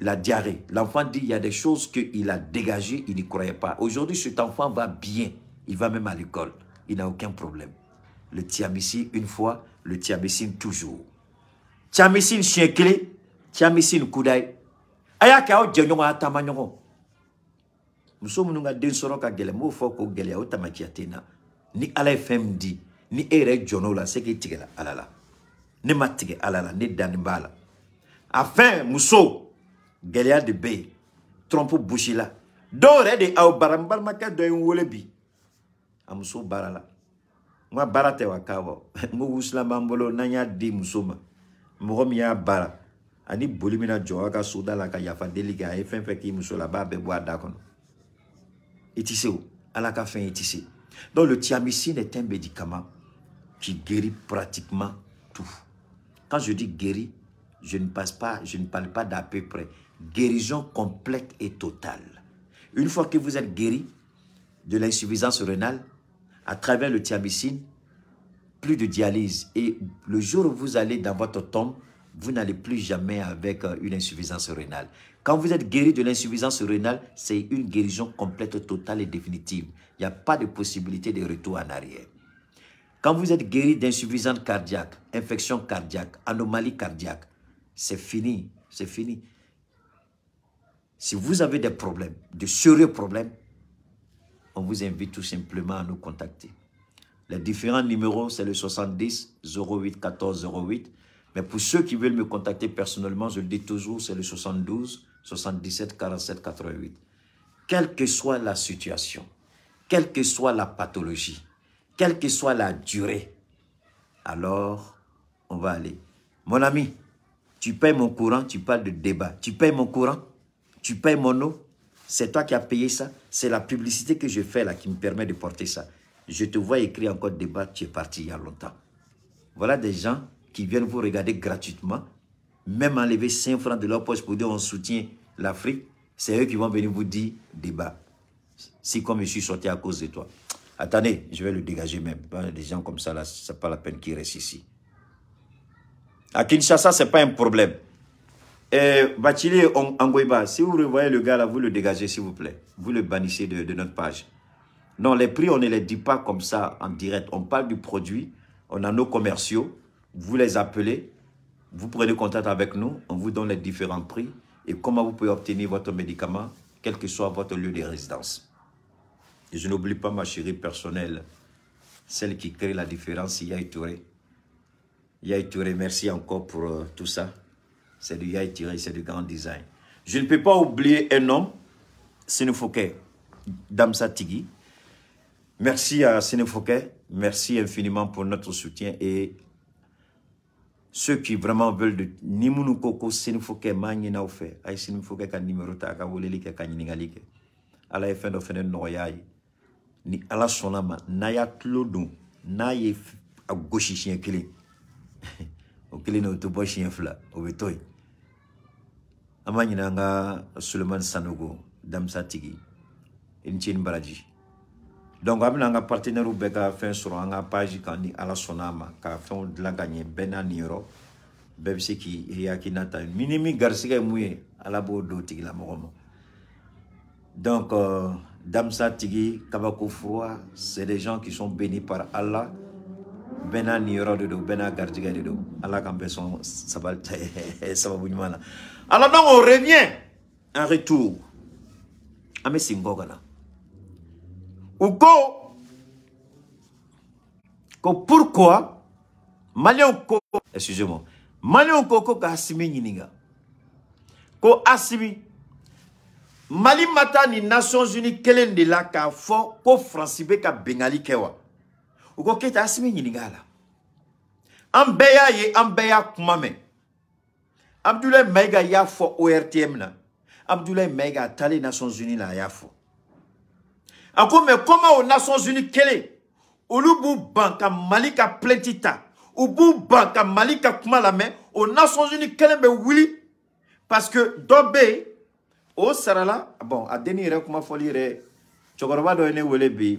la diarrhée. L'enfant dit, il y a des choses qu'il a dégagées, il n'y croyait pas. Aujourd'hui, cet enfant va bien. Il va même à l'école. Il n'a aucun problème. Le tiamicine une fois, le tiamicine toujours. Tiamicine clé. tiamicine kudai. Aya ka o jenyongo atama Muso munu nga den soro ka mo fo ko gele o tamakiatena. Ni ala di, ni ere jono la se tigela alala. Ne matige alala ne danibala. Afin muso gɛlɛya de bɛ yen trump de dɔw yɛrɛ de aw bara n balimakɛ dɔ ye n la n ka baara tɛ wa k'a bɔ n ko di muso ma mɔgɔ ani boli joaga jɔ ka soda la ka yafa deli kɛ a muso la b'a bɛɛ a da kɔnɔ i ti se ala ka fɛn i donc le thiamycine est un médicament qui guérit pratiquement tout quand je dis guérit je ne passe pas je ne parle pas d'à peu près guérison complète et totale. Une fois que vous êtes guéri de l'insuffisance rénale, à travers le thiamicine, plus de dialyse. Et le jour où vous allez dans votre tombe, vous n'allez plus jamais avec euh, une insuffisance rénale. Quand vous êtes guéri de l'insuffisance rénale, c'est une guérison complète, totale et définitive. Il n'y a pas de possibilité de retour en arrière. Quand vous êtes guéri d'insuffisance cardiaque, infection cardiaque, anomalie cardiaque, c'est fini, c'est fini. Si vous avez des problèmes, de sérieux problèmes, on vous invite tout simplement à nous contacter. Les différents numéros, c'est le 70 08 14 08. Mais pour ceux qui veulent me contacter personnellement, je le dis toujours, c'est le 72 77 47 88. Quelle que soit la situation, quelle que soit la pathologie, quelle que soit la durée, alors on va aller. Mon ami, tu payes mon courant, tu parles de débat. Tu payes mon courant, tu payes mon eau, c'est toi qui as payé ça, c'est la publicité que je fais là qui me permet de porter ça. Je te vois écrire encore débat, tu es parti il y a longtemps. Voilà des gens qui viennent vous regarder gratuitement, même enlever 5 francs de leur poche pour dire on soutient l'Afrique, c'est eux qui vont venir vous dire débat. c'est comme je suis sorti à cause de toi. Attendez, je vais le dégager même. Des gens comme ça, là, n'est pas la peine qu'ils restent ici. À Kinshasa, c'est pas un problème. Et eh, Bachili Angoiba, si vous revoyez le gars là, vous le dégagez s'il vous plaît. Vous le bannissez de, notre page. Non, les prix, on ne les dit pas comme ça en direct. On parle du produit, on a nos commerciaux, vous les appelez, vous prenez contact avec nous, on vous donne les différents prix et comment vous pouvez obtenir votre médicament, quel que soit votre lieu de résidence. Et je n'oublie pas ma chérie personnelle, celle qui crée la différence, Yaya Touré. Yaya Touré, merci encore pour euh, tout ça. C'est du Yai Tiré, c'est du grand design. Je ne peux pas oublier un homme, Sénéfoké, Damsa Tigui. Merci à Sénéfoké, merci infiniment pour notre soutien et ceux qui vraiment veulent de ni koko Sénéfoké ma ɲinina aw fɛ a ye Sénéfoké ka numéro ta ka weleli ka ɲininkali kɛ ala ye fɛn dɔ ni ala sɔnna ma n'a y'a tulo don n'a o kelen na o tɛ bɔ siɲɛ fila o bɛ to yen an b'a ɲini an ka sulemani sanogo damisa tigi i ni ce ni baraji donc an bɛna an ka partenɛriw bɛɛ ka fɛn sɔrɔ an ka paji kan ni ala sɔnna a ma ka fɛnw dilan ka ɲɛ bɛɛ n'a niyɔrɔ bɛɛ bɛ se k'i hakilina ta min ni min garisigɛ ye mun ye ala b'o don tigilamɔgɔ ma donc euh, damsa tigi kabako fura c'est des gens qui sont bénis par allah bɛɛ n'a do yɔrɔ de don bɛɛ n'a de don ala k'an bɛɛ sɔn sababu ɲuman na alors donc on revient en retour an bɛ segin kɔ ka na u ko ko pourquoi maliyɛnw ko excusez-moi maliyɛnw ko ko ka asimi ɲininka ko asimi mali ma taa nations unies kelen de la ko faransi bɛ ka bengali kɛ u ko keyita asimi ɲininga a la an bɛɛ y'a ye an bɛɛ y'a kuma mɛn abdulayi mayiga y'a fɔ ortm na abdulayi mayiga a taalen nations unis la a y'a fɔ a ko mɛ kɔma o nations unis kelen olu b'u ban ka mali ka plɛnti ta u b'u ban ka mali ka kuma lamɛn o nations unis kelen bɛ wuli parce que dɔ bɛ yen o sarala bon a dennin yɛrɛ kuma fɔli yɛrɛ cɛkɔrɔba dɔ ye ne wele bi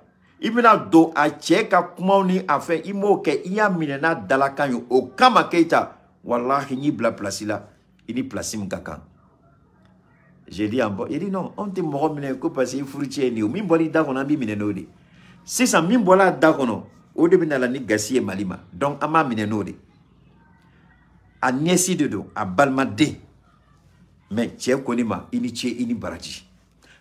i bɛna don a cɛ ka kumaw ni a fɛn i m'o kɛ i y'a minɛ n'a dalakan ye o kama keyita walahi n y'i bila pilasi la i ni pilasi min ka kan j'ai dit en bas il dit non anw tɛ mɔgɔ minɛ ko parce que i furucɛ ye nin ye min bɔr'i da kɔnɔ an b'i minɛ n'o de sisan min bɔra a da kɔnɔ o de bɛ na la ni gasi ye mali ma donc an b'a minɛ n'o de a ɲɛsi de don a balimaden mɛ cɛ ko ne ma i ni ce i ni baraji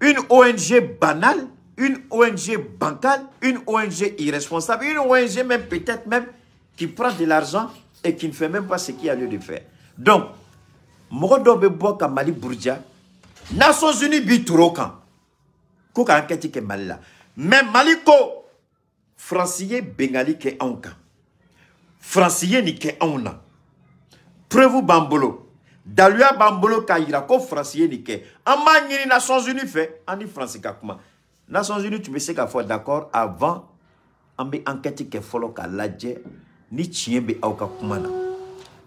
une ONG banale, une ONG bancale, une ONG irresponsable, une ONG même peut-être même qui prend de l'argent et qui ne fait même pas ce qu'il y a lieu de faire. Donc, Mogodo à Mali Bourdia, Nations Unies Bitourokan, Kouka Anketi ke Mali là. Mais Maliko, Francier Bengali ke Anka, Francier ni ke Auna, Preuve Bambolo, daluya b'an bolo k'a yira ko faransi ye nin kɛ an b'a ɲini nations unis fɛ an ni faransi ka kuma nations unis tun bɛ se k'a fɔ d'accord avant an bɛ enquête kɛ fɔlɔ k'a lajɛ ni tiɲɛ bɛ aw ka kuma na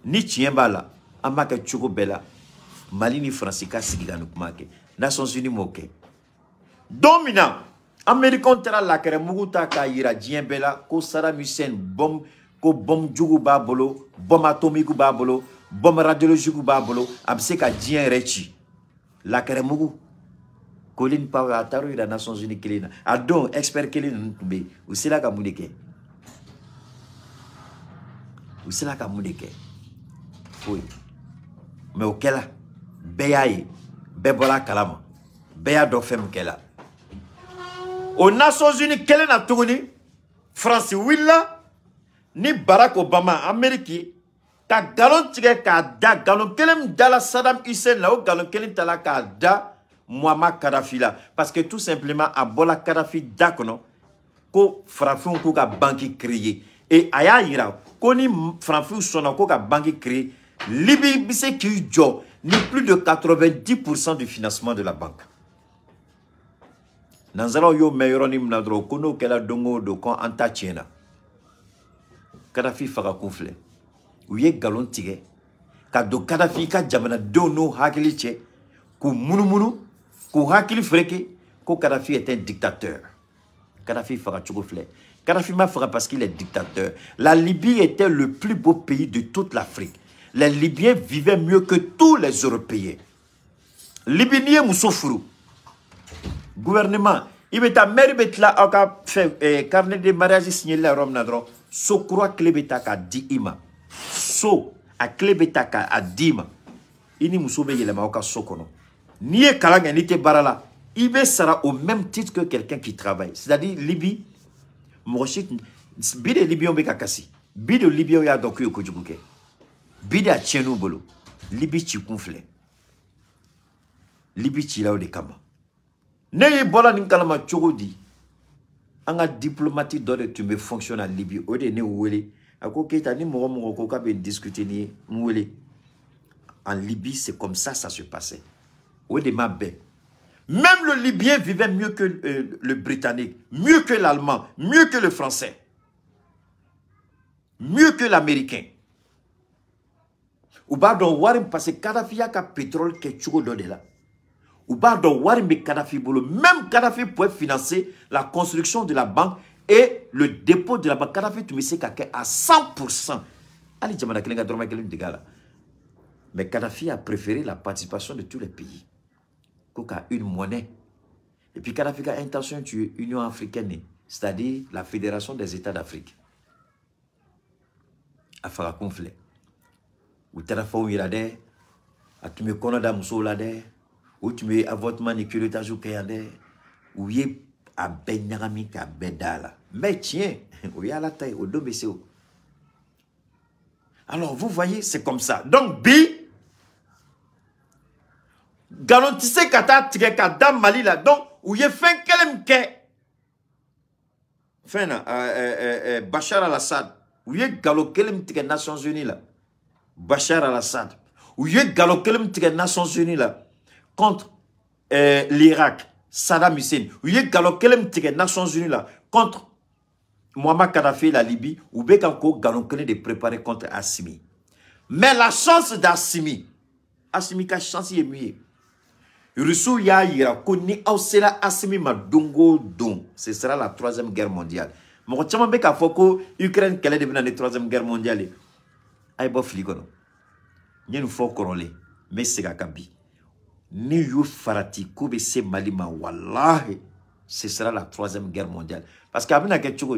ni tiɲɛ b'a la an b'a kɛ cogo bɛɛ la mali ni faransi ka sigi ka nin kuma kɛ nations unis m'o kɛ don min na amerikɛnw taara lakɛrɛmugu ta k'a yira diɲɛ bɛɛ la ko sadamu husɛn bɔm ko bɔm jugu b'a bolo bɔm atomique b'a bolo bɔmb radiologique b'a bolo a bɛ se ka diɲɛ yɛrɛ e ci lakɛrɛmugu colin powell a taar'o yira nations unis kelen na a don expert kelen ninnu tun bɛ yen u sera ka mun de kɛ u sera ka mun de kɛ foyi mɛ o kɛla bɛɛ y'a ye bɛɛ bɔra a kalama bɛɛ y'a dɔn fɛn min kɛla o nations unis kelen na tuguni faransi wulila ni barack obama amériki ka galon tigɛ k'a da galon kelen min dala sadam hussein la o galon kelen tala k'a da muama kadafi la parce que tout simplement a bɔla kadafi da kɔnɔ ko farafinw ko ka banki créer et a y'a yira ko ni farafinw sɔnna ko ka banki créer libi bi se k'i jɔ ni plus de 90% du financement de la banque nanzaraw y'o mɛn yɔrɔnin min na dɔrɔn ko n'o kɛra don o don ko an ta tiɲɛ na kadafi filɛ u ye galon tigɛ ka don kadafi ka jamanadenw n'u hakili cɛ k'u munumunu k'u hakili fereke ko kadafi était dictateur kadafi faga cogo filɛ kadafi m'a faga parce qu'il est dictateur la libye était le plus beau pays de toute l'afrique les libyens vivaient mieux que tous les européens Libyens, n'i ye muso furu gouvernement i bɛ taa mɛri bɛ tila aw ka fɛn eh, carnet de mariage signé yɔrɔ min na dɔrɔn so kura bɛ ta k'a di i ma muso a tile bɛ ta k'a d'i ma i ni muso bɛ yɛlɛma aw ka so kɔnɔ n'i ye kalan kɛ n'i tɛ baara la i bɛ sara au même titre que quelqu'un qui travaille c'est à dire libi mɔgɔ si tun bi de libiyɛnw bɛ ka kasi bi de libiyɛnw y'a dɔn k'u ye kojugu kɛ bi de a tiɲɛ n'u bolo libi ci kun filɛ libi cilaw de kama ne y'i bɔra nin kalama cogo di an ka diplomati dɔ de tun bɛ fonctionner libi o de ye ne wele en Libye c'est comme ça ça se passait ma ben, même le Libyen vivait mieux que euh, le Britannique mieux que l'Allemand mieux que le Français mieux que l'Américain Ou pardon, dɔn parce que Kadhafi a un pétrole qui est là. de Ou u Kadhafi même Kadhafi pouvait financer la construction de la banque et le dépôt de la banque Kadhafi tu me sais à 100% a mais Kadhafi a préféré la participation de tous les pays y a une monnaie et puis Kadhafi a intention tu es Union africaine c'est-à-dire la Fédération des États d'Afrique a ou kun t'as u il a un avortement a a mais tiens, au la taille, au dos baissé. Alors, vous voyez, c'est comme ça. Donc, bi, garantissez kata tire malila. mali là. Donc, où y a fin qu'elle Fin, euh, euh, euh, Bachar al-Assad. Où y a galo Nations Unies là. Bachar al-Assad. Où y a galo Nations Unies là. Contre l'Irak, Saddam Hussein. Où y a galo Nations Unies là. Contre Muammar Kadhafi la Libye, ou Bekanko Galonkele de préparer contre Assimi. Mais la chance d'Assimi, Assimi ka chance est mieux. Russo ya yira ko ni aw cela Assimi ma don, ce sera la troisième guerre mondiale. Mɔgɔ caman bɛ k'a fɔ Ukraine quelle de la troisième guerre mondiale Aïe A ye bɔ fili kɔnɔ. N ye nin kabi. Ni y'u farati ko c'est se malima wallahi. ce sera la troisième guerre mondiale. Parce qu'après a bɛna kɛ cogo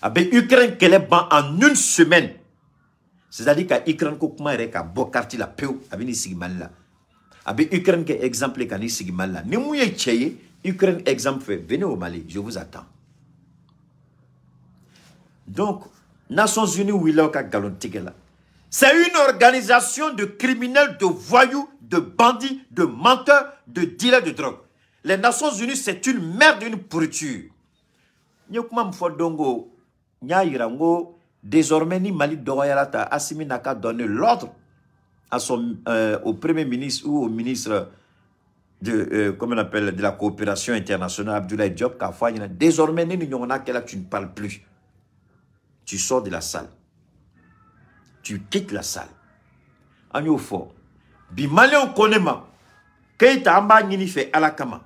Avec ah bɛ ben, ukraine kɛlɛ ban en une semaine c'est-à-dire qu'à ukraine ko kuma ka la peu, avec bɛ n'i sigi Avec la a est exemple ka n'i sigi mali la ni ukraine exemple fait venez au mali je vous attends donc nations unies wulila u ka c'est une organisation de criminels de voyous de bandits de menteurs de dealers de drogue les nations unies c'est une merde une pourriture ne ye n y'a désormais ni mali dɔgɔyara ta naka donne l'ordre à son euh, au premier ministre ou au ministre de euh, on appelle de la coopération internationale Abdoulaye Diop k'a fɔ a désormais désormais ne ni qu'elle là tu ne parles plus tu sors de la salle tu quittes la salle an bi maliyɛnw ko ne ma keyita an fait ɲini fɛ ala kama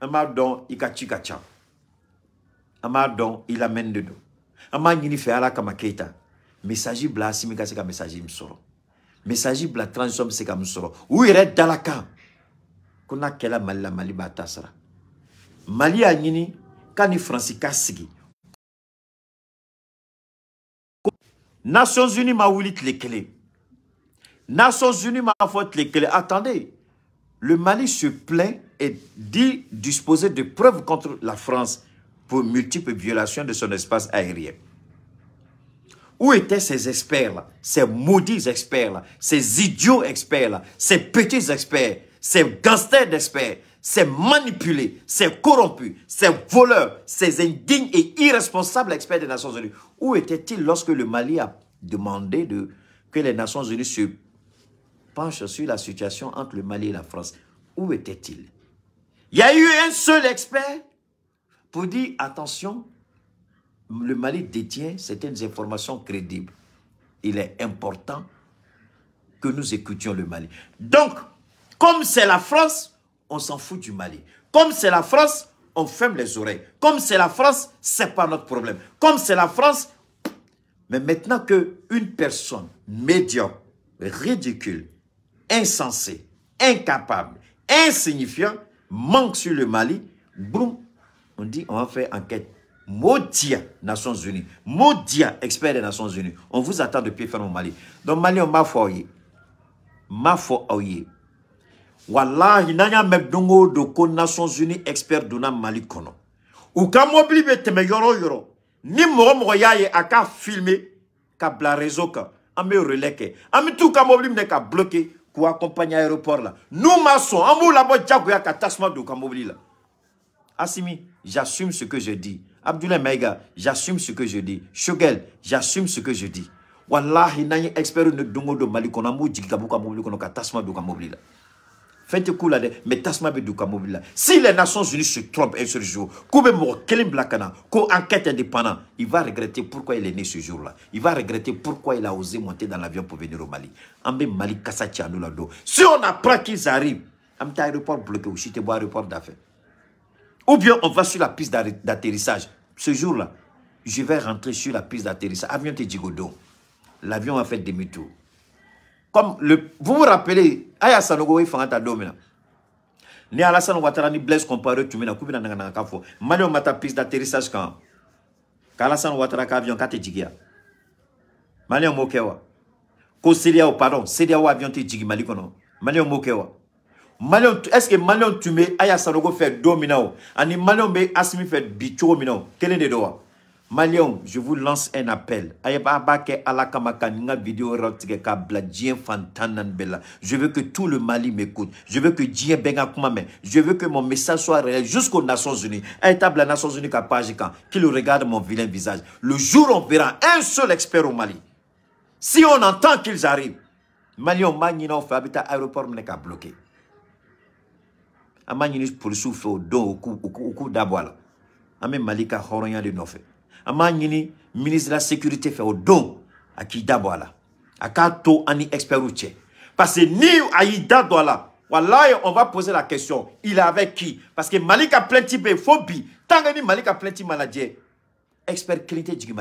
amadon b'a amadon de an b'a ɲini fɛ ala kama keyita mesaji bila asimi ka se ka mesaji min sɔrɔ mesaji bila la bɛ se ka min sɔrɔ u yɛrɛ dalaka mali la mali b'a mali y'a ɲini ka ni sigi nations unies ma wuli les clés nations unies m'a fɔ les clés attendez le mali se plaint et dit disposer de preuves contre la france pour multiples violations de son espace aérien. Où étaient ces experts-là, ces maudits experts-là, ces idiots experts-là, ces petits experts, ces gangsters d'experts, ces manipulés, ces corrompus, ces voleurs, ces indignes et irresponsables experts des Nations Unies Où étaient-ils lorsque le Mali a demandé de, que les Nations Unies se penchent sur la situation entre le Mali et la France Où étaient-ils Il y a eu un seul expert vous dire attention, le Mali détient certaines informations crédibles. Il est important que nous écoutions le Mali. Donc, comme c'est la France, on s'en fout du Mali. Comme c'est la France, on ferme les oreilles. Comme c'est la France, c'est pas notre problème. Comme c'est la France, mais maintenant que une personne médiocre, ridicule, insensée, incapable, insignifiant manque sur le Mali, boum, on dit, on va faire enquête. Maudia, Nations Unies. Maudia, expert des Nations Unies. On vous attend de pied ferme au Mali. Donc, Mali, on m'a foyé. M'a foyé. Wallahi, nanya mebdongo de ko Nations Unies, expert d'una Mali kono. Ou ka mobili te me yoro yoro. Ni moro a ka filmé ka bla réseau ka. Ame releke. Ame tout ka mobili mne ka bloqué. Kou accompagne aéroport là. Nous maçons, amou la bo djagoya ka tasma do kamo mobili là. Assimi, j'assume ce que je dis. Abdoulaye Maïga, j'assume ce que je dis. Shogel, j'assume ce que je dis. Wallahi, n'a expert ne dongo do mali kona mu jigi kabuka mobili kono ka tasma do ka mobili la. Faites cool là, mais tasma be do ka mobili la. Si les Nations Unies se trompent un seul jour, koube mo kelim blakana, ko enquête indépendant, il va regretter pourquoi il est né ce jour-là. Il va regretter pourquoi il a osé monter dans l'avion pour venir au Mali. Ambe Mali kasa tiano la do. Si on apprend qu'ils arrivent, amta aéroport bloqué ou chite bo aéroport d'affaires. Ou bien on va sur la piste d'atterrissage. Ce jour-là, je vais rentrer sur la piste d'atterrissage. Avion L'avion a fait demi-tour. Comme le, vous vous rappelez, Aya Sanogo fanga ta Ni On ni Comparé Tumina Koubina Malion Mata piste d'atterrissage quand avion Kate Mokewa. Ko pardon, o avion Malikono. Malion, est ce que Malion tu mets Aya Sanogo fait don ani Malion be asmi fait bicho cogo Quel est le droit de je vous lance un appel Aya b'a ala kama vidéo yɔrɔ k'a bila fantanan fan je veux que tout le Mali m'écoute je veux que Dieu benga Koumame. kuma je veux que mon message soit réel jusqu'aux Nations Unies Un table Nations Unies ka page qu'il regarde mon vilain visage le jour on verra un seul expert au Mali si on entend qu'ils arrivent Malion, n fait habiter aéroport k'a bloquer an b'a ɲini polisiw do o don u k'u da bɔ a de nɔfɛ an ministre de la sécurité fe au don a k'i da bɔ a la parce ni aida y'i Voilà on va poser la question il est avec qui parce que Malika plenty plainte bɛ yen fo expert kelen du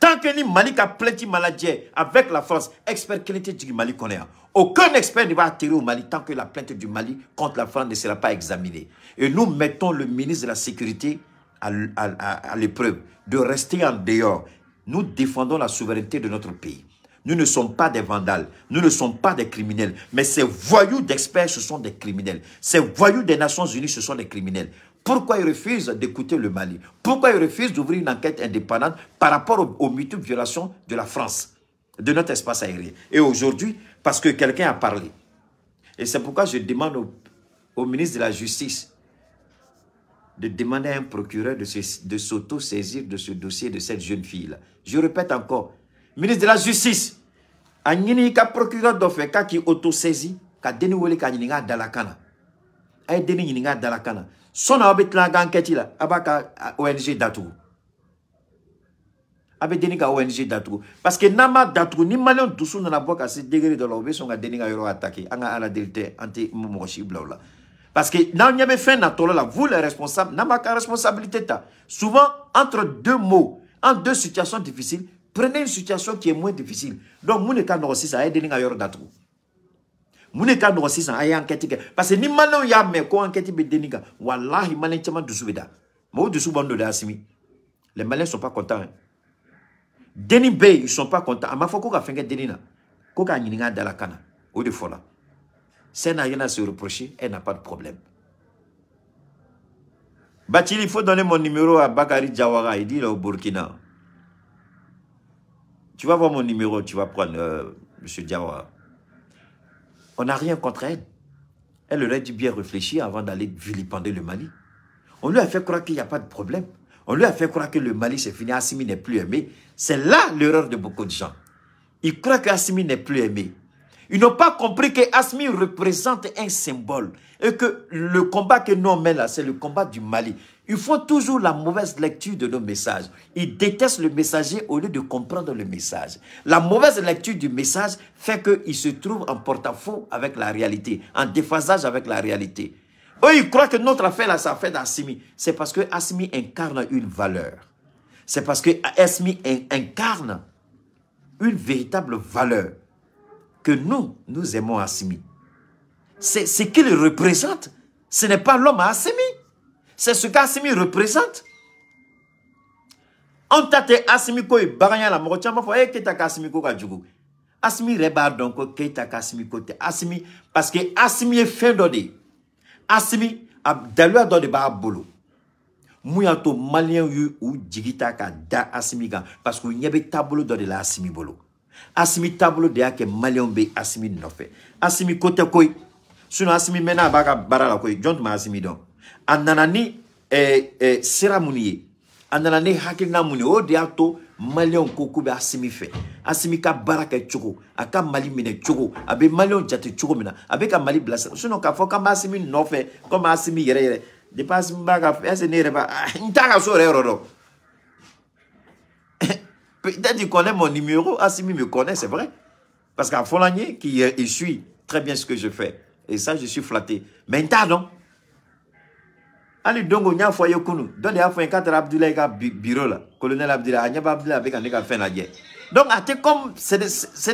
Tant que ni Mali a plainte maladie avec la France, expert qualité du Mali connaît. Hein. Aucun expert ne va atterrir au Mali tant que la plainte du Mali contre la France ne sera pas examinée. Et nous mettons le ministre de la Sécurité à l'épreuve de rester en dehors. Nous défendons la souveraineté de notre pays. Nous ne sommes pas des vandales, nous ne sommes pas des criminels, mais ces voyous d'experts, ce sont des criminels. Ces voyous des Nations Unies, ce sont des criminels. Pourquoi il refuse d'écouter le Mali Pourquoi il refuse d'ouvrir une enquête indépendante par rapport aux, multiples violations de la France, de notre espace aérien Et aujourd'hui, parce que quelqu'un a parlé. Et c'est pourquoi je demande au, ministre de la Justice de demander à un procureur de s'auto-saisir de, ce dossier de cette jeune fille-là. Je répète encore, ministre de la Justice, a ka procureur qui qui k'a auto-saisi ka pas de ka ɲininka a da Il n'y son habit aw bɛ enquête la a ONG Datou a bɛ ka ONG Datou parce que n'ama Datou ni malon dusu na bɔ ka degré de la u bɛ sɔn ka denni ka ala deli anti an tɛ parce que na ɲɛ bɛ fɛn la vous les responsables n'ama ka responsabilité ta souvent entre deux mots en deux situations difficiles prenez une situation qui est moins difficile donc mon état ka a ye denni pas de ka nɔgɔ enquête parce que ni maliyɛnw y'a enquête les ne sont pas contents hein ils sont pas contents a ma ko ka na ko k'a la c'est se reprocher elle n'a pas de problème Bachili, il faut donner mon numéro à Bakari Jawara. Il dit au Burkina. Tu vas voir mon numéro, tu vas prendre euh, Monsieur on n'a rien contre elle. Elle aurait dû bien réfléchir avant d'aller vilipender le Mali. On lui a fait croire qu'il n'y a pas de problème. On lui a fait croire que le Mali, c'est fini, Assimi n'est plus aimé. C'est là l'erreur de beaucoup de gens. Ils croient qu'Assimi n'est plus aimé. Ils n'ont pas compris que représente un symbole et que le combat que nous on là, c'est le combat du Mali. Ils font toujours la mauvaise lecture de nos messages. Ils détestent le messager au lieu de comprendre le message. La mauvaise lecture du message fait qu'ils se trouvent en porte-à-faux avec la réalité, en déphasage avec la réalité. Eux, ils croient que notre affaire, là, c'est l'affaire d'Assimi. C'est parce que Assimi incarne une valeur. C'est parce que Assimi incarne une véritable valeur que nous, nous aimons Assimi. C'est ce qu'il représente. Ce n'est pas l'homme à Assimi. C'est ce qu'Assimi représente. On tate Assimi koy, baranya la moko chamba foi, e keta ka Assimi ka jugu. Assimi reba donc keta parce que Assimi est fin d'ordre. Assimi dalwa ba bolo. malien yu ou digita ka da Assimi gan. parce que nyebe tabolo tableau la asimi bolo. Asimi tableau de ake malien be Assimi nofe. Assimi kote koy. Sinon asimi mena baga barala bara la koy. Jont ma Assimi donc a ni eh, eh, sira minnu ye Au ni hakilina o de asimi fait. asimi ka baraka e kɛ Aka mali mine cogo Abe malion jate cogo min Abe ka mali bilasira sinɔn k'a fo, asimi nɔfɛ fait, bɛ asimi yere, depuis asimi baga ka ɛseke pas. b'a ah, n t'a so peut-être qu'il connaît mon numéro asimi me connaît c'est vrai parce qu'à Folagné qui suit très bien ce que je fais et ça je suis flatté mais n non k'a colonel donc comme c'est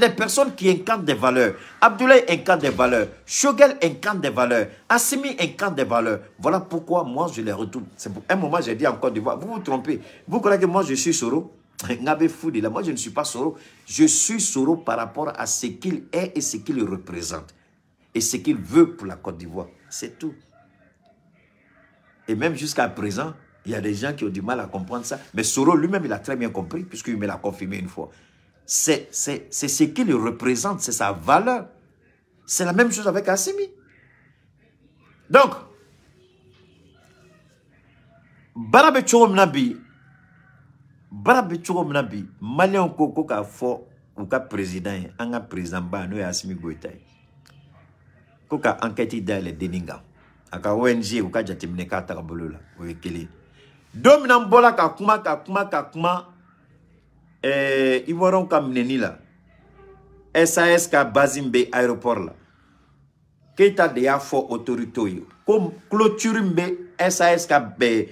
des, personnes qui incarnent des valeurs abdoulaye incarne des valeurs shogel incarne des valeurs assimi incarne des valeurs voilà pourquoi moi je les retrouve c'est un moment j'ai dit en Côte d'Ivoire vous vous trompez vous croyez que moi je suis soro fou de là, moi je ne suis pas Soro, je suis Soro par rapport à ce qu'il est et ce qu'il représente et ce qu'il veut pour la Côte d'Ivoire. C'est tout. Et même jusqu'à présent, il y a des gens qui ont du mal à comprendre ça. Mais Soro lui-même, il a très bien compris, puisqu'il me l'a confirmé une fois. C'est ce qu'il représente, c'est sa valeur. C'est la même chose avec Assimi. Donc, barabe cogo Nabi. Barabé bi Nabi, bɛ cogo min na président en président ba n'o Assimi asimi goyita ye enquête dayɛlɛ dennin Aka ONG ou ka jate mne kata ka bole ou la. Ou e kele. Do mnen mbo la ka kouma, kouma, kouma, kouma. E, iwaron ka mneni la. SAS ka bazin be aéropor la. Ke yta deyafo otorito yu. Kom kloturin be SAS ka be.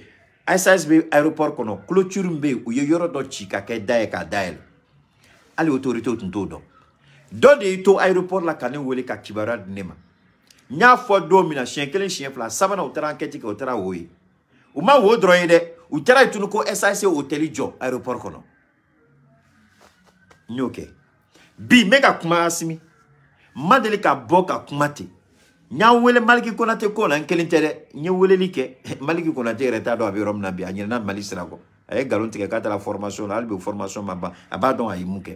SAS be aéropor kono. Kloturin be ou yoyoro do chika ke daye ka daye la. Ali otorito ou tonto ou don. Do deyato aéropor la kane ou wele kakibara dine man. n y'a fɔ don min na siɲɛ kelen siɲɛ fila sabanan u taara enquête kɛ u taara wo ye u ma wo dɔrɔn ye dɛ u taara yen tuguni ko sas hôtel jɔ aéroport kɔnɔ n y'o kɛ bi n bɛ ka kuma asimi n ma deli ka bɔ ka kuma ten n y'an wele maliki konate ko la n kelen tɛ dɛ n ye weleli kɛ maliki konate yɛrɛ t'a dɔn a bɛ yɔrɔ min na bi a ɲinɛna mali sira kɔ a ye nkalon tigɛ k'a taara formation la hali bi formation ma ban a b'a dɔn a ye mun kɛ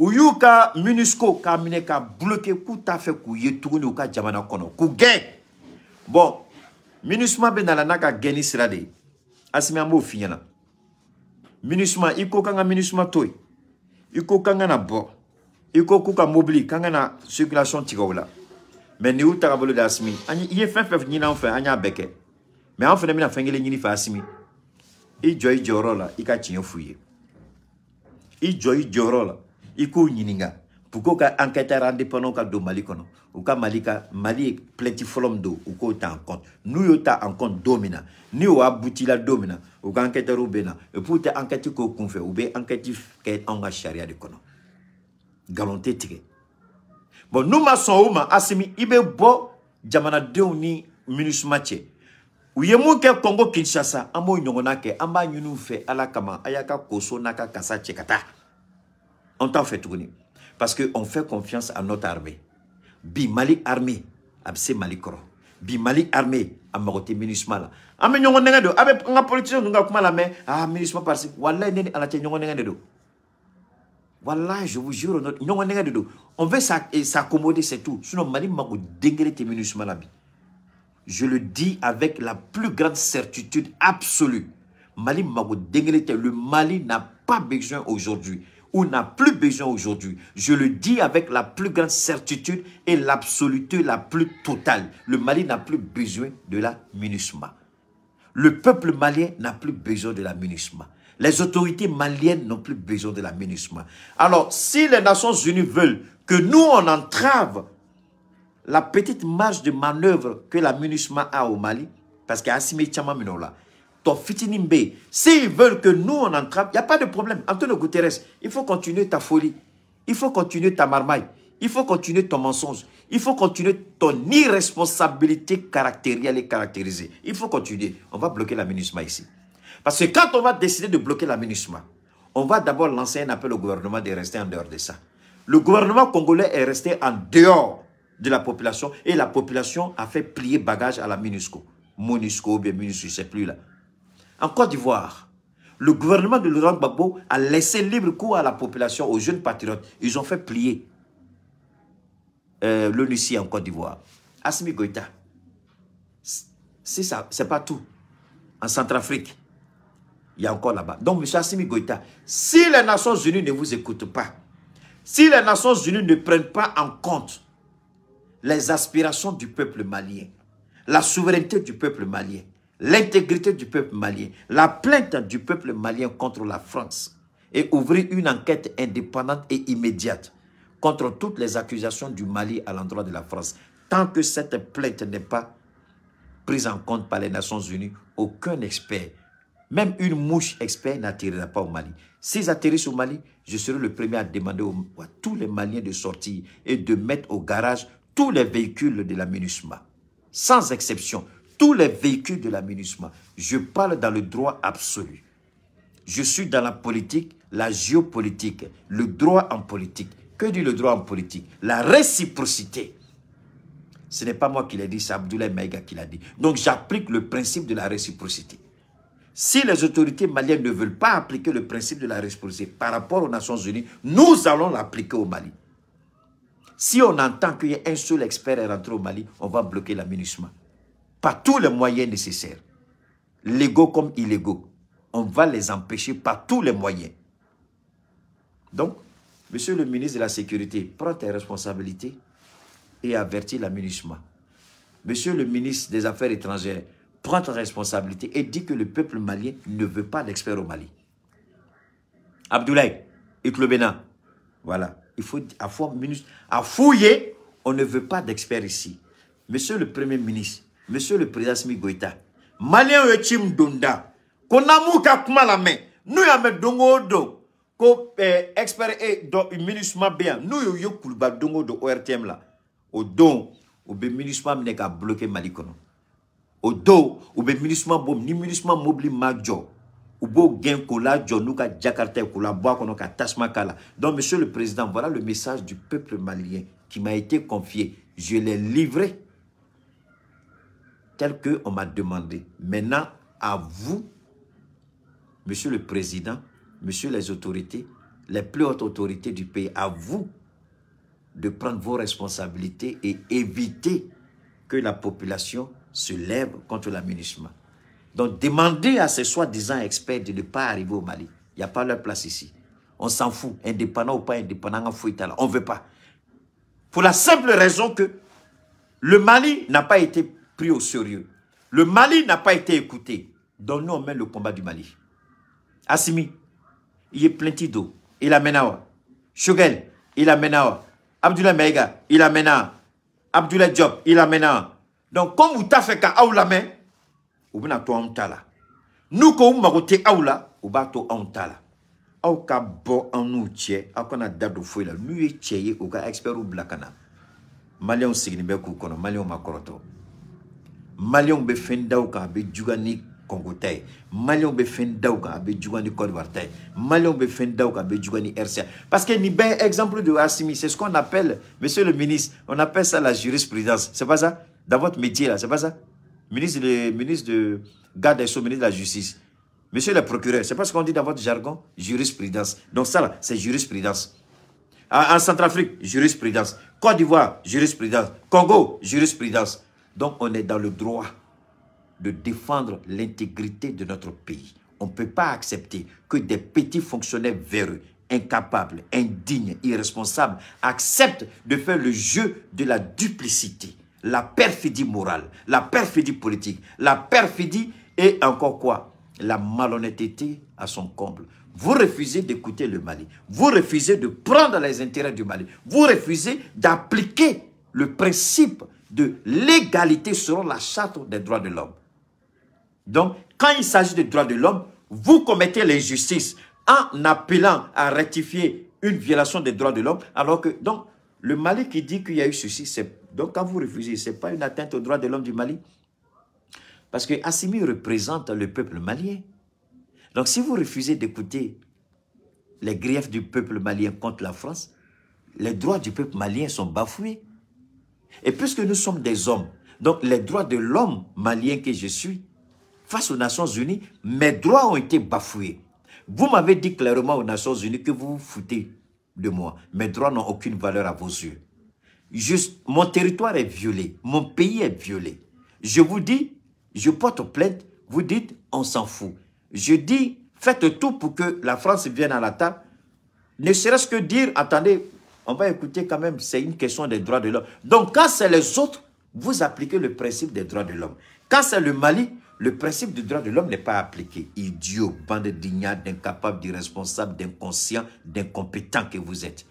u y'u ka munisco k'a minɛ ka bloke k'u t'a fɛ k'u ye tuguni u ka jamana kɔnɔ k'u gɛn bɔn minisuma bɛ nala n'a ka gɛnni sira de ye asimi an b'o f'i ɲɛna minisuma i ko k'an ka minisuma to yen i ko k'an ka na bɔ i ko k'u ka mobili k'an ka na circulation tigɛ o la mɛ nin y'u tagabolo de ye asimi an i ye fɛn fɛn ɲini an fɛ an y'a bɛɛ kɛ mɛ an fana bɛna fɛn kelen ɲini fɛ asimi i jɔ i jɔyɔrɔ la i ka tiɲɛ f'u ye i jɔ i jɔyɔrɔ la i k'u ɲininga pour ko ka enquêteur indépendant ka don mali kɔnɔ u ka mali ka mali ye plainte fɔlɔ min don u k'o ta en compte n'u y'o ta en compte don min na ni o aboutila don min na u ka enquêteurw bɛ na et puis u tɛ enquête k'o kun fɛ u bɛ enquête kɛ anw ka sariya de kɔnɔ nkalon tɛ tigɛ bon n'u ma sɔn o ma asimi i bɛ bɔ jamanadenw ni minusima cɛ u ye mun kɛ kɔngo kinshasa an b'o ɲɔgɔnna kɛ an b'a ɲini u fɛ ala kama a y'a ka koso n'a ka kasa cɛ ka taa On t'en fait tourner. Parce que on fait confiance à notre armée. Bi Malik armée, abse Malik Koro. Bi Malik armée, amagote MINUSMA la. Ame ah, nyongo nenga abe ah, nga politisyon nga kuma la men, ah MINUSMA parce, wallahi nene alache nyongo nenga je vous jure, nyongo nenga do. On veut s'accommoder, c'est tout. Sinon, Mali mago dengere te Je le dis avec la plus grande certitude absolue. Mali mago le Mali n'a pas besoin aujourd'hui on n'a plus besoin aujourd'hui. Je le dis avec la plus grande certitude et l'absoluté la plus totale. Le Mali n'a plus besoin de la MINUSMA. Le peuple malien n'a plus besoin de la MINUSMA. Les autorités maliennes n'ont plus besoin de la MINUSMA. Alors, si les Nations Unies veulent que nous, on entrave la petite marge de manœuvre que la MINUSMA a au Mali, parce qu'Assimi chama là ton Fitinimbe, s'ils veulent que nous, on entrave, il n'y a pas de problème. Antonio Guterres, il faut continuer ta folie. Il faut continuer ta marmaille. Il faut continuer ton mensonge. Il faut continuer ton irresponsabilité caractérielle et caractérisée. Il faut continuer. On va bloquer la MINUSMA ici. Parce que quand on va décider de bloquer la MINUSMA, on va d'abord lancer un appel au gouvernement de rester en dehors de ça. Le gouvernement congolais est resté en dehors de la population et la population a fait plier bagage à la MINUSCO. MONUSCO ou bien MINUSCO, je ne sais plus là. En Côte d'Ivoire, le gouvernement de Laurent Gbagbo a laissé libre cours à la population, aux jeunes patriotes. Ils ont fait plier euh, l'ONUCI en Côte d'Ivoire. Assimi Goïta, c'est pas tout. En Centrafrique, il y a encore là-bas. Donc, M. Assimi Goïta, si les Nations Unies ne vous écoutent pas, si les Nations Unies ne prennent pas en compte les aspirations du peuple malien, la souveraineté du peuple malien, l'intégrité du peuple malien, la plainte du peuple malien contre la France et ouvrir une enquête indépendante et immédiate contre toutes les accusations du Mali à l'endroit de la France. Tant que cette plainte n'est pas prise en compte par les Nations Unies, aucun expert, même une mouche expert n'attirera pas au Mali. S'ils atterrissent au Mali, je serai le premier à demander à tous les Maliens de sortir et de mettre au garage tous les véhicules de la MINUSMA, sans exception tous les véhicules de l'aménagement. Je parle dans le droit absolu. Je suis dans la politique, la géopolitique, le droit en politique. Que dit le droit en politique La réciprocité. Ce n'est pas moi qui l'ai dit, c'est Abdoulaye Maïga qui l'a dit. Donc j'applique le principe de la réciprocité. Si les autorités maliennes ne veulent pas appliquer le principe de la réciprocité par rapport aux Nations Unies, nous allons l'appliquer au Mali. Si on entend qu'il y a un seul expert est rentré au Mali, on va bloquer l'aménagement par tous les moyens nécessaires, légaux comme illégaux. On va les empêcher par tous les moyens. Donc, Monsieur le ministre de la Sécurité, prends tes responsabilités et avertis la Monsieur le ministre des Affaires étrangères, prends ta responsabilité et dis que le peuple malien ne veut pas d'experts au Mali. Abdoulaye, Iklobena, voilà. Il faut à fouiller, on ne veut pas d'experts ici. Monsieur le Premier ministre, Monsieur le Président Simi Goïta, Malien Chim Donda, Konamu Kakuma la main, nous yame dongo do, ko eh, expert et do MINUSMA bien, nous yo yo dongo do ORTM la, au don, au be MINUSMA mne bloqué Mali kono. Au do, au be MINUSMA bom, ni MINUSMA mobli magjo, ou beau gain kola jo nou ka Jakarta la boa kono ka tasma kala. Donc monsieur le président, voilà le message du peuple malien qui m'a été confié. Je l'ai livré tel qu'on m'a demandé. Maintenant, à vous, Monsieur le Président, Monsieur les autorités, les plus hautes autorités du pays, à vous de prendre vos responsabilités et éviter que la population se lève contre l'aménagement. Donc, demandez à ces soi-disant experts de ne pas arriver au Mali. Il n'y a pas leur place ici. On s'en fout, indépendant ou pas indépendant, on ne veut pas. Pour la simple raison que le Mali n'a pas été pris au sérieux. Le Mali n'a pas été écouté. Donc nous, on le combat du Mali. Assimi, il est plainti d'eau. Il amène Shogel, il amène Abdullah Meiga, il amène Abdullah Job, il amène Donc, comme vous t'avez fait qu'à main, vous avez toi en tala. Nous, quand vous m'avez aoula, vous avez toi en tala. au ka en en n'u cɛ aw kana la n'u et cɛ expert ou ka Malien bila ka na maliyɛnw sigilen bɛ ma Malion be fin a parce que ni ben exemple de asimi c'est ce qu'on appelle monsieur le ministre on appelle ça la jurisprudence c'est pas ça dans votre métier là c'est pas ça ministre de ministre de garde des ministre de la justice monsieur le procureur c'est pas ce qu'on dit dans votre jargon jurisprudence donc ça là c'est jurisprudence en Centrafrique, jurisprudence. Côte d'Ivoire, jurisprudence. Congo, jurisprudence. Donc on est dans le droit de défendre l'intégrité de notre pays. On ne peut pas accepter que des petits fonctionnaires véreux, incapables, indignes, irresponsables, acceptent de faire le jeu de la duplicité, la perfidie morale, la perfidie politique, la perfidie et encore quoi La malhonnêteté à son comble. Vous refusez d'écouter le Mali. Vous refusez de prendre les intérêts du Mali. Vous refusez d'appliquer le principe de l'égalité selon la charte des droits de l'homme. Donc, quand il s'agit des droits de l'homme, vous commettez l'injustice en appelant à rectifier une violation des droits de l'homme, alors que, donc, le Mali qui dit qu'il y a eu ceci, c'est donc quand vous refusez, ce n'est pas une atteinte aux droits de l'homme du Mali. Parce que Assimi représente le peuple malien. Donc si vous refusez d'écouter les griefs du peuple malien contre la France, les droits du peuple malien sont bafoués. Et puisque nous sommes des hommes, donc les droits de l'homme malien que je suis, face aux Nations Unies, mes droits ont été bafoués. Vous m'avez dit clairement aux Nations Unies que vous vous foutez de moi. Mes droits n'ont aucune valeur à vos yeux. Juste, mon territoire est violé, mon pays est violé. Je vous dis, je porte plainte, vous dites, on s'en fout. Je dis, faites tout pour que la France vienne à la table. Ne serait-ce que dire, attendez, on va écouter quand même, c'est une question des droits de l'homme. Donc quand c'est les autres, vous appliquez le principe des droits de l'homme. Quand c'est le Mali, le principe du droit de l'homme n'est pas appliqué. Idiot, bande d'ignades, d'incapables, d'irresponsables, d'inconscients, d'incompétents que vous êtes.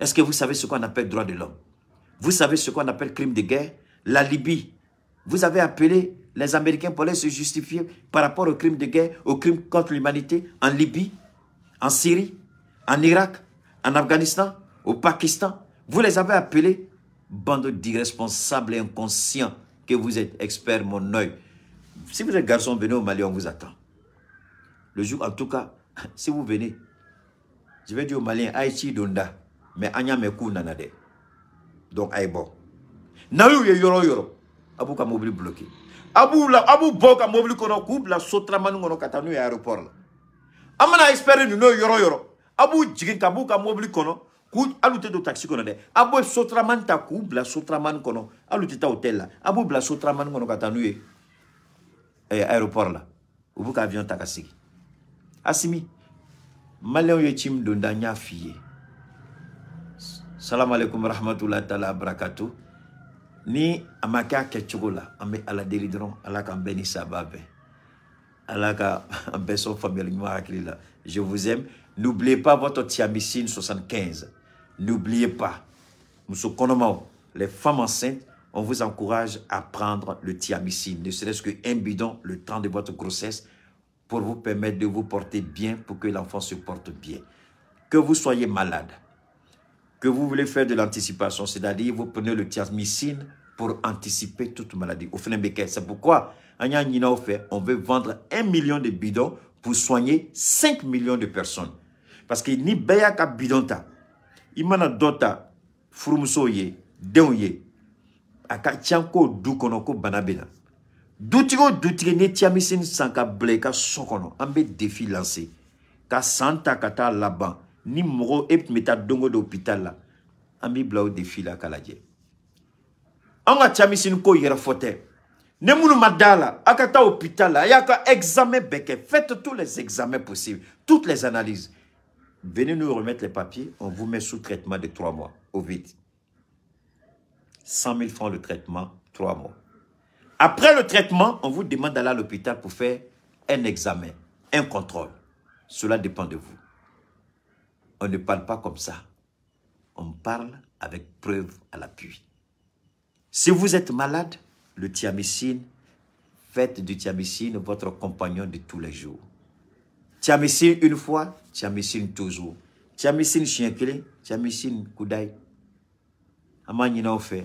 Est-ce que vous savez ce qu'on appelle droit de l'homme Vous savez ce qu'on appelle crime de guerre La Libye, vous avez appelé les Américains pour les se justifier par rapport au crime de guerre, au crime contre l'humanité en Libye, en Syrie, en Irak, en Afghanistan, au Pakistan. Vous les avez appelés bande d'irresponsables et inconscients que vous êtes, experts, mon œil. Si vous êtes garçon, venez au Mali, on vous attend. Le jour, en tout cas, si vous venez, je vais dire au Mali, Aïti, Donda, mais Anya Mekou Nanade. Donc, Aïbo. N'ayou, yé, yoro yoro. Abou ka bloqué. Abou la, abou bo ka mobile kono koub la sotramanu kono katanu ya aéroport la. Amana espérer nous yoro yoro. a b'u jigin ka b'u ka mobili kɔnɔ k'u hali tɛ don takisi kɔnɔ dɛ a b'o sotaramani ta k'u bila sotaramani kɔnɔ hali tɛ taa hôtel la a b'u bila sotaramani kɔnɔ ka taa n'u ye ɛɛ aéroport la u b'u ka avion ta ka sigi asimi maliyɛnw ye ci min don da n y'a f'i ye salamu aleykum rahmatulahi taala barakatu ni a ma kɛ a kɛcogo la an bɛ ala deli dɔrɔn ala k'an bɛɛ ni sababa bɛn ala ka an bɛɛ sɔn faamuyali ɲuman hakili la je vous aime N'oubliez pas votre thiamicine 75. N'oubliez pas. les femmes enceintes, on vous encourage à prendre le thiamicine, ne serait-ce qu'un bidon le temps de votre grossesse pour vous permettre de vous porter bien, pour que l'enfant se porte bien. Que vous soyez malade, que vous voulez faire de l'anticipation, c'est-à-dire vous prenez le thiamicine pour anticiper toute maladie. Au final, c'est pourquoi on veut vendre un million de bidons pour soigner 5 millions de personnes. parce que ni bɛɛ y'a ka bidon ta i mana dɔ ta furumusow ye denw ye a ka can ko du kɔnɔ ko bana bɛ na dutigi o dutigi ni tiyamisini san ka bila i ka so kɔnɔ an bɛ defi lanse ka san ta ka taa laban ni mɔgɔ e tun bɛ taa don o don hôpital la an b'i bila o defi la ka lajɛ an ka tiyamisini ko yɛrɛ fɔ tɛ ni minnu ma d'a la a ka taa hôpital la a y'a ka examen bɛɛ kɛ faites tous les examens possibles toutes les analyses venez nous remettre les papiers, on vous met sous traitement de trois mois, au vite. 100 000 francs le traitement, trois mois. Après le traitement, on vous demande d'aller à l'hôpital pour faire un examen, un contrôle. Cela dépend de vous. On ne parle pas comme ça. On parle avec preuve à l'appui. Si vous êtes malade, le thiamicine, faites du thiamicine votre compagnon de tous les jours. Thiamicine une fois, camisine tozo camisine siɲɛ kelen camisine kudayi an b'a ɲini aw fɛ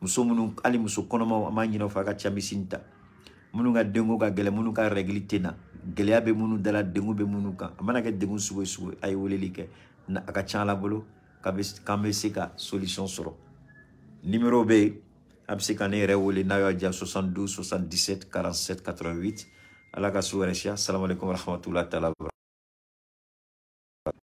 muso minnu hali muso kɔnɔmaw an b'a ɲini aw fɛ a ka camisine ta minnu ka denko ka gɛlɛ minnu ka rɛgili tɛ na gɛlɛya bɛ minnu dala denko bɛ minnu kan a mana kɛ denko sugu sugu a ye weleli kɛ na a ka can la bolo k'an bɛ se ka solution sɔrɔ numéro bɛ yen a bɛ se ka ne yɛrɛ wele n'a y'a diya 72 77 47 88 ala ka so wɛrɛ siya salamu aleykum warahmatulahi taala